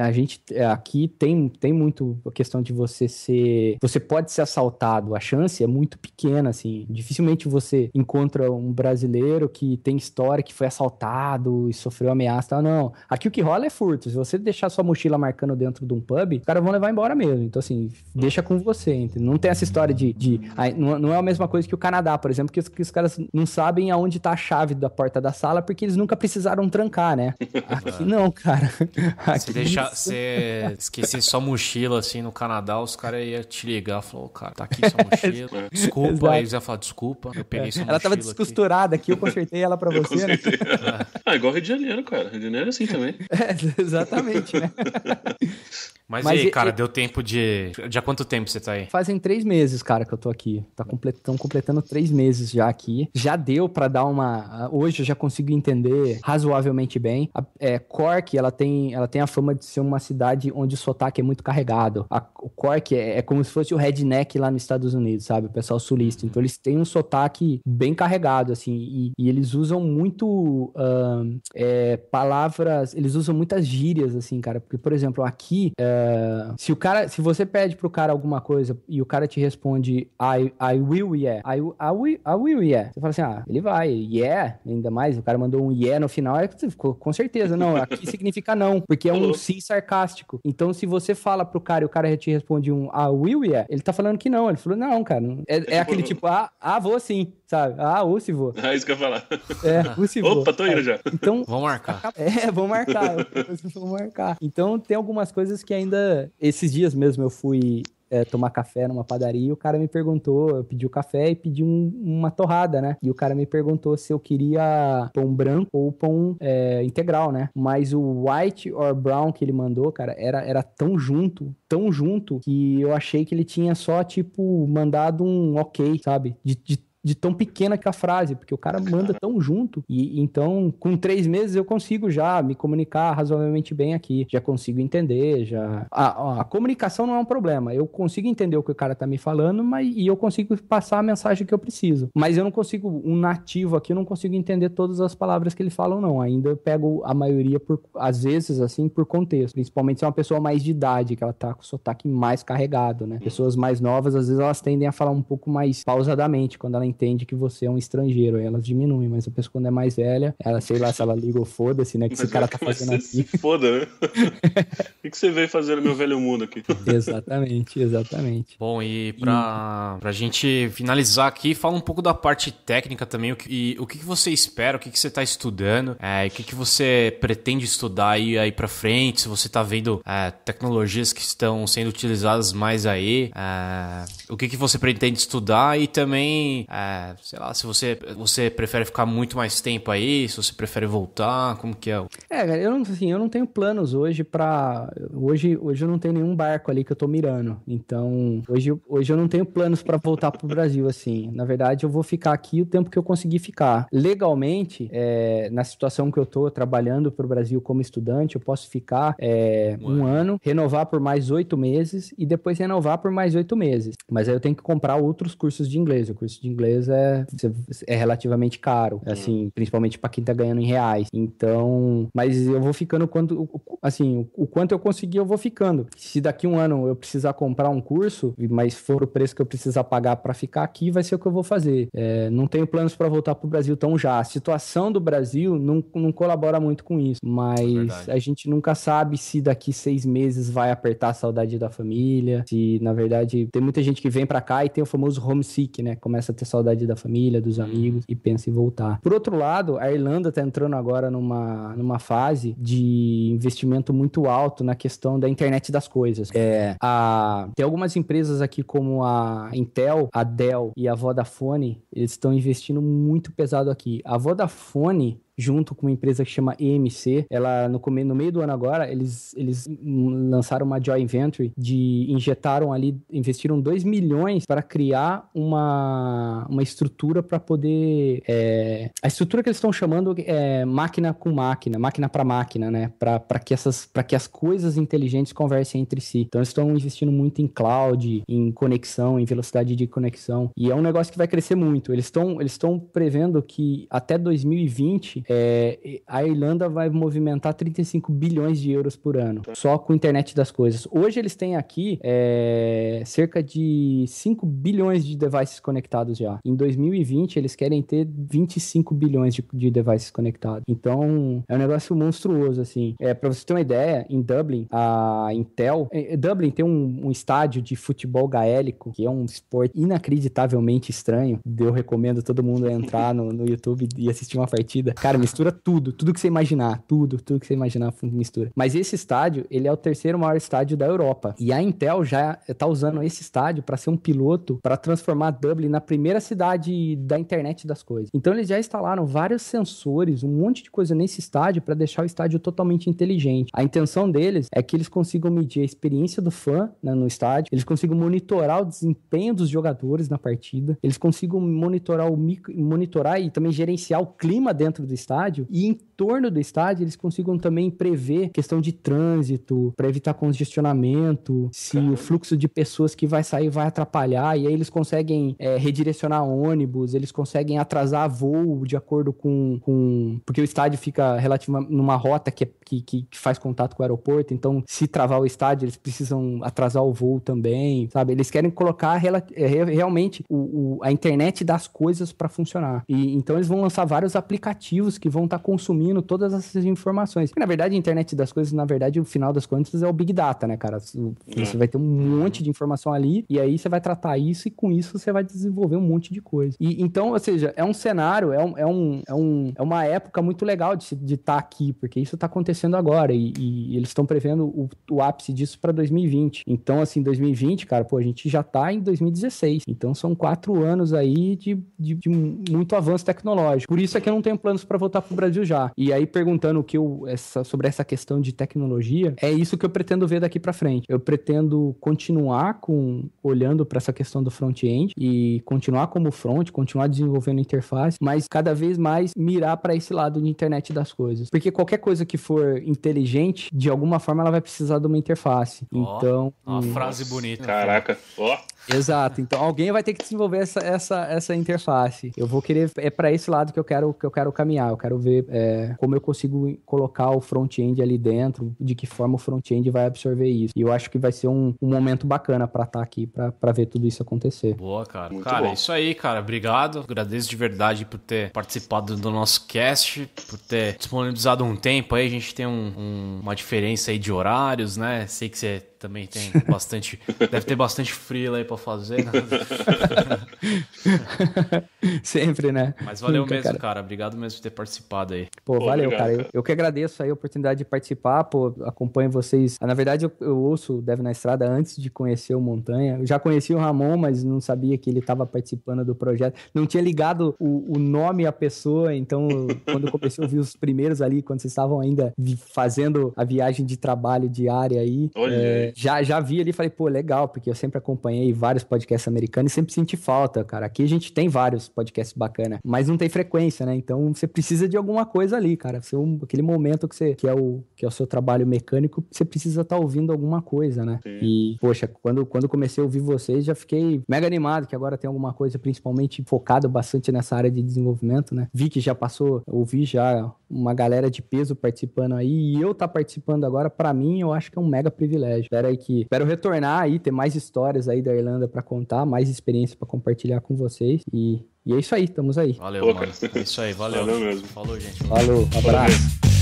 A, a gente é, aqui tem, tem muito a questão de você ser. Você pode ser assaltado, a chance é muito pequena, assim. Dificilmente você encontra um brasileiro que tem história, que foi assaltado e sofreu ameaça. Tá? Não. Aqui o que rola é furto. Se você deixar sua mochila marcando dentro de um pub, os caras vão levar embora mesmo. Então, assim, deixa com você. Entendeu? Não tem essa história de. de não, não é o mesmo mesma coisa que o Canadá, por exemplo, que os, que os caras não sabem aonde está a chave da porta da sala porque eles nunca precisaram trancar, né? Aqui não, cara. Aqui se deixar, você esquecer sua mochila assim no Canadá, os caras iam te ligar, falou, cara, tá aqui sua mochila. desculpa, Exato. aí eles ia falar, desculpa, eu peguei é. sua ela mochila. Ela tava descosturada aqui, aqui eu consertei ela para você. Né? É. Ah, igual Rio de Janeiro, cara. Rio de Janeiro é assim também. É, exatamente, né? Mas, Mas e aí, cara, deu tempo de. De há quanto tempo você tá aí? Fazem três meses, cara, que eu tô aqui. Tá complet estão completando três meses já aqui. Já deu para dar uma. Ah, hoje eu já consigo entender razoavelmente bem. A, é, Cork, ela tem, ela tem a fama de ser uma cidade onde o sotaque é muito carregado. A, o Cork é, é, como se fosse o redneck lá nos Estados Unidos, sabe? O pessoal sulista. Então eles têm um sotaque bem carregado, assim. E, e eles usam muito uh, é, palavras. Eles usam muitas gírias, assim, cara. Porque, por exemplo, aqui, uh, se o cara. Se você pede pro cara alguma coisa e o cara te responde, I, I will will, yeah. I, I, will, I will, yeah. Você fala assim, ah, ele vai, yeah. Ainda mais, o cara mandou um yeah no final, é que você ficou com certeza. Não, aqui significa não, porque é um sim sarcástico. Então, se você fala pro cara e o cara te responde um I ah, will, yeah, ele tá falando que não. Ele falou, não, cara. É, é, é aquele tipo, ah, ah, vou sim, sabe? Ah, ou se vou. Ah, isso que eu ia falar. É, ou se vou. Opa, tô indo já. Então, vamos marcar. É, vamos marcar. vamos marcar. Então, tem algumas coisas que ainda, esses dias mesmo, eu fui é, tomar café numa padaria e o cara me perguntou, eu pedi o café e pedi um, uma torrada, né? E o cara me perguntou se eu queria pão branco ou pão é, integral, né? Mas o white or brown que ele mandou, cara, era, era tão junto, tão junto, que eu achei que ele tinha só, tipo, mandado um ok, sabe? De, de de tão pequena que a frase, porque o cara manda tão junto. E então, com três meses, eu consigo já me comunicar razoavelmente bem aqui. Já consigo entender, já. A, a, comunicação não é um problema. Eu consigo entender o que o cara tá me falando, mas e eu consigo passar a mensagem que eu preciso. Mas eu não consigo, um nativo aqui, eu não consigo entender todas as palavras que ele fala, não. Ainda eu pego a maioria, por, às vezes, assim, por contexto. Principalmente se é uma pessoa mais de idade, que ela tá com o sotaque mais carregado, né? Pessoas mais novas, às vezes, elas tendem a falar um pouco mais pausadamente quando ela entende que você é um estrangeiro, aí elas diminuem, mas a pessoa quando é mais velha, ela, sei lá, se ela liga ou foda-se, né, que mas esse cara é tá fazendo aqui. Assim. É se foda, né? o que você veio fazer no meu velho mundo aqui? exatamente, exatamente. Bom, e pra, e... pra gente finalizar aqui, fala um pouco da parte técnica também, o que, e, o que, que você espera, o que, que você tá estudando, é, o que, que você pretende estudar aí, aí pra frente, se você tá vendo é, tecnologias que estão sendo utilizadas mais aí, é, o que, que você pretende estudar e também é, é, sei lá, se você, você prefere ficar muito mais tempo aí, se você prefere voltar, como que é? É, cara, eu não, assim, eu não tenho planos hoje para Hoje, hoje eu não tenho nenhum barco ali que eu tô mirando. Então, hoje, hoje eu não tenho planos para voltar pro Brasil, assim. Na verdade, eu vou ficar aqui o tempo que eu conseguir ficar. Legalmente, é, na situação que eu tô trabalhando pro Brasil como estudante, eu posso ficar é, um ano, renovar por mais oito meses e depois renovar por mais oito meses. Mas aí eu tenho que comprar outros cursos de inglês. O curso de inglês inglês é, é relativamente caro, assim, principalmente para quem tá ganhando em reais. Então, mas eu vou ficando quando, assim, o quanto eu conseguir, eu vou ficando. Se daqui um ano eu precisar comprar um curso, mas for o preço que eu precisar pagar para ficar aqui, vai ser o que eu vou fazer. É, não tenho planos para voltar pro Brasil tão já. A situação do Brasil não, não colabora muito com isso, mas é a gente nunca sabe se daqui seis meses vai apertar a saudade da família, se na verdade tem muita gente que vem para cá e tem o famoso homesick, né? Começa a ter saudade saudade da família, dos uhum. amigos e pensa em voltar. Por outro lado, a Irlanda tá entrando agora numa, numa fase de investimento muito alto na questão da internet das coisas. É, a, tem algumas empresas aqui como a Intel, a Dell e a Vodafone, eles estão investindo muito pesado aqui. A Vodafone junto com uma empresa que chama EMC. Ela, no, no meio do ano agora, eles, eles lançaram uma joint venture de injetaram ali, investiram 2 milhões para criar uma, uma estrutura para poder. É, a estrutura que eles estão chamando é máquina com máquina, máquina para máquina, né? Para que essas para que as coisas inteligentes conversem entre si. Então eles estão investindo muito em cloud, em conexão, em velocidade de conexão. E é um negócio que vai crescer muito. Eles estão eles estão prevendo que até 2020 é, a Irlanda vai movimentar 35 bilhões de euros por ano, só com a internet das coisas. Hoje eles têm aqui é, cerca de 5 bilhões de devices conectados já. Em 2020, eles querem ter 25 bilhões de, de devices conectados. Então, é um negócio monstruoso, assim. É, para você ter uma ideia, em Dublin, a Intel... É, é, Dublin tem um, um, estádio de futebol gaélico, que é um esporte inacreditavelmente estranho. Eu recomendo todo mundo entrar no, no YouTube e assistir uma partida. Cara, mistura tudo, tudo que você imaginar, tudo, tudo que você imaginar mistura. Mas esse estádio, ele é o terceiro maior estádio da Europa. E a Intel já está usando esse estádio para ser um piloto para transformar Dublin na primeira cidade da internet das coisas. Então eles já instalaram vários sensores, um monte de coisa nesse estádio para deixar o estádio totalmente inteligente. A intenção deles é que eles consigam medir a experiência do fã né, no estádio, eles consigam monitorar o desempenho dos jogadores na partida, eles consigam monitorar o micro, monitorar e também gerenciar o clima dentro do estádio estádio e em torno do estádio eles consigam também prever questão de trânsito, para evitar congestionamento, se Caramba. o fluxo de pessoas que vai sair vai atrapalhar, e aí eles conseguem é, redirecionar ônibus, eles conseguem atrasar voo de acordo com. com porque o estádio fica relativamente numa rota é, que, que, que faz contato com o aeroporto, então se travar o estádio, eles precisam atrasar o voo também, sabe? Eles querem colocar rela, é, realmente o, o, a internet das coisas para funcionar. E então eles vão lançar vários aplicativos dispositivos que vão estar tá consumindo todas essas informações. Porque, na verdade, a internet das coisas, na verdade, o final das contas é o Big Data, né, cara? Você é. vai ter um monte de informação ali e aí você vai tratar isso e com isso você vai desenvolver um monte de coisa. E, então, ou seja, é um cenário, é, um, é, um, é, um, é uma época muito legal de estar tá aqui, porque isso está acontecendo agora e, e eles estão prevendo o, o ápice disso para 2020. Então, assim, 2020, cara, pô, a gente já tá em 2016. Então, são quatro anos aí de, de, de muito avanço tecnológico. Por isso é que eu não tenho planos para voltar pro Brasil já. E aí perguntando o que eu essa, sobre essa questão de tecnologia, é isso que eu pretendo ver daqui para frente. Eu pretendo continuar com olhando para essa questão do front-end e continuar como front, continuar desenvolvendo interface, mas cada vez mais mirar para esse lado de internet das coisas. Porque qualquer coisa que for inteligente, de alguma forma ela vai precisar de uma interface. Oh, então, uma hum, frase bonita. Caraca, ó. Oh. Exato. Então alguém vai ter que desenvolver essa, essa, essa interface. Eu vou querer é para esse lado que eu quero que eu quero caminhar. Eu quero ver é, como eu consigo colocar o front-end ali dentro, de que forma o front-end vai absorver isso. E eu acho que vai ser um, um momento bacana para estar tá aqui para ver tudo isso acontecer. Boa, cara. Muito cara, bom. É isso aí, cara. Obrigado. Agradeço de verdade por ter participado do nosso cast, por ter disponibilizado um tempo aí. A gente tem um, um, uma diferença aí de horários, né? Sei que você também tem bastante. deve ter bastante lá aí pra fazer. Né? Sempre, né? Mas valeu Nunca, mesmo, cara. cara. Obrigado mesmo por ter participado aí. Pô, valeu, cara. Eu, eu, que agradeço aí a oportunidade de participar, pô, acompanho vocês. Ah, na verdade, eu, eu ouço o Deve na Estrada antes de conhecer o Montanha. Eu já conheci o Ramon, mas não sabia que ele tava participando do projeto. Não tinha ligado o, o nome à pessoa, então quando eu comecei a ouvir os primeiros ali, quando vocês estavam ainda fazendo a viagem de trabalho diária aí. Olha é, já, já vi ali e falei, pô, legal, porque eu sempre acompanhei vários podcasts americanos e sempre senti falta, cara. Aqui a gente tem vários podcasts bacana, mas não tem frequência, né? Então você precisa de alguma coisa ali, cara. Você, um, aquele momento que você que é o que é o seu trabalho mecânico, você precisa estar tá ouvindo alguma coisa, né? Sim. E poxa, quando quando comecei a ouvir vocês, já fiquei mega animado que agora tem alguma coisa principalmente focado bastante nessa área de desenvolvimento, né? Vi que já passou, ouvi já uma galera de peso participando aí e eu tá participando agora, para mim, eu acho que é um mega privilégio. Né? Espero aí que espero retornar aí, ter mais histórias aí da Irlanda para contar, mais experiência para compartilhar com vocês e, e é isso aí, estamos aí. Valeu, Pô, mano. É isso aí, valeu. Valeu mesmo. Falou, gente. Falou, abraço. Valeu.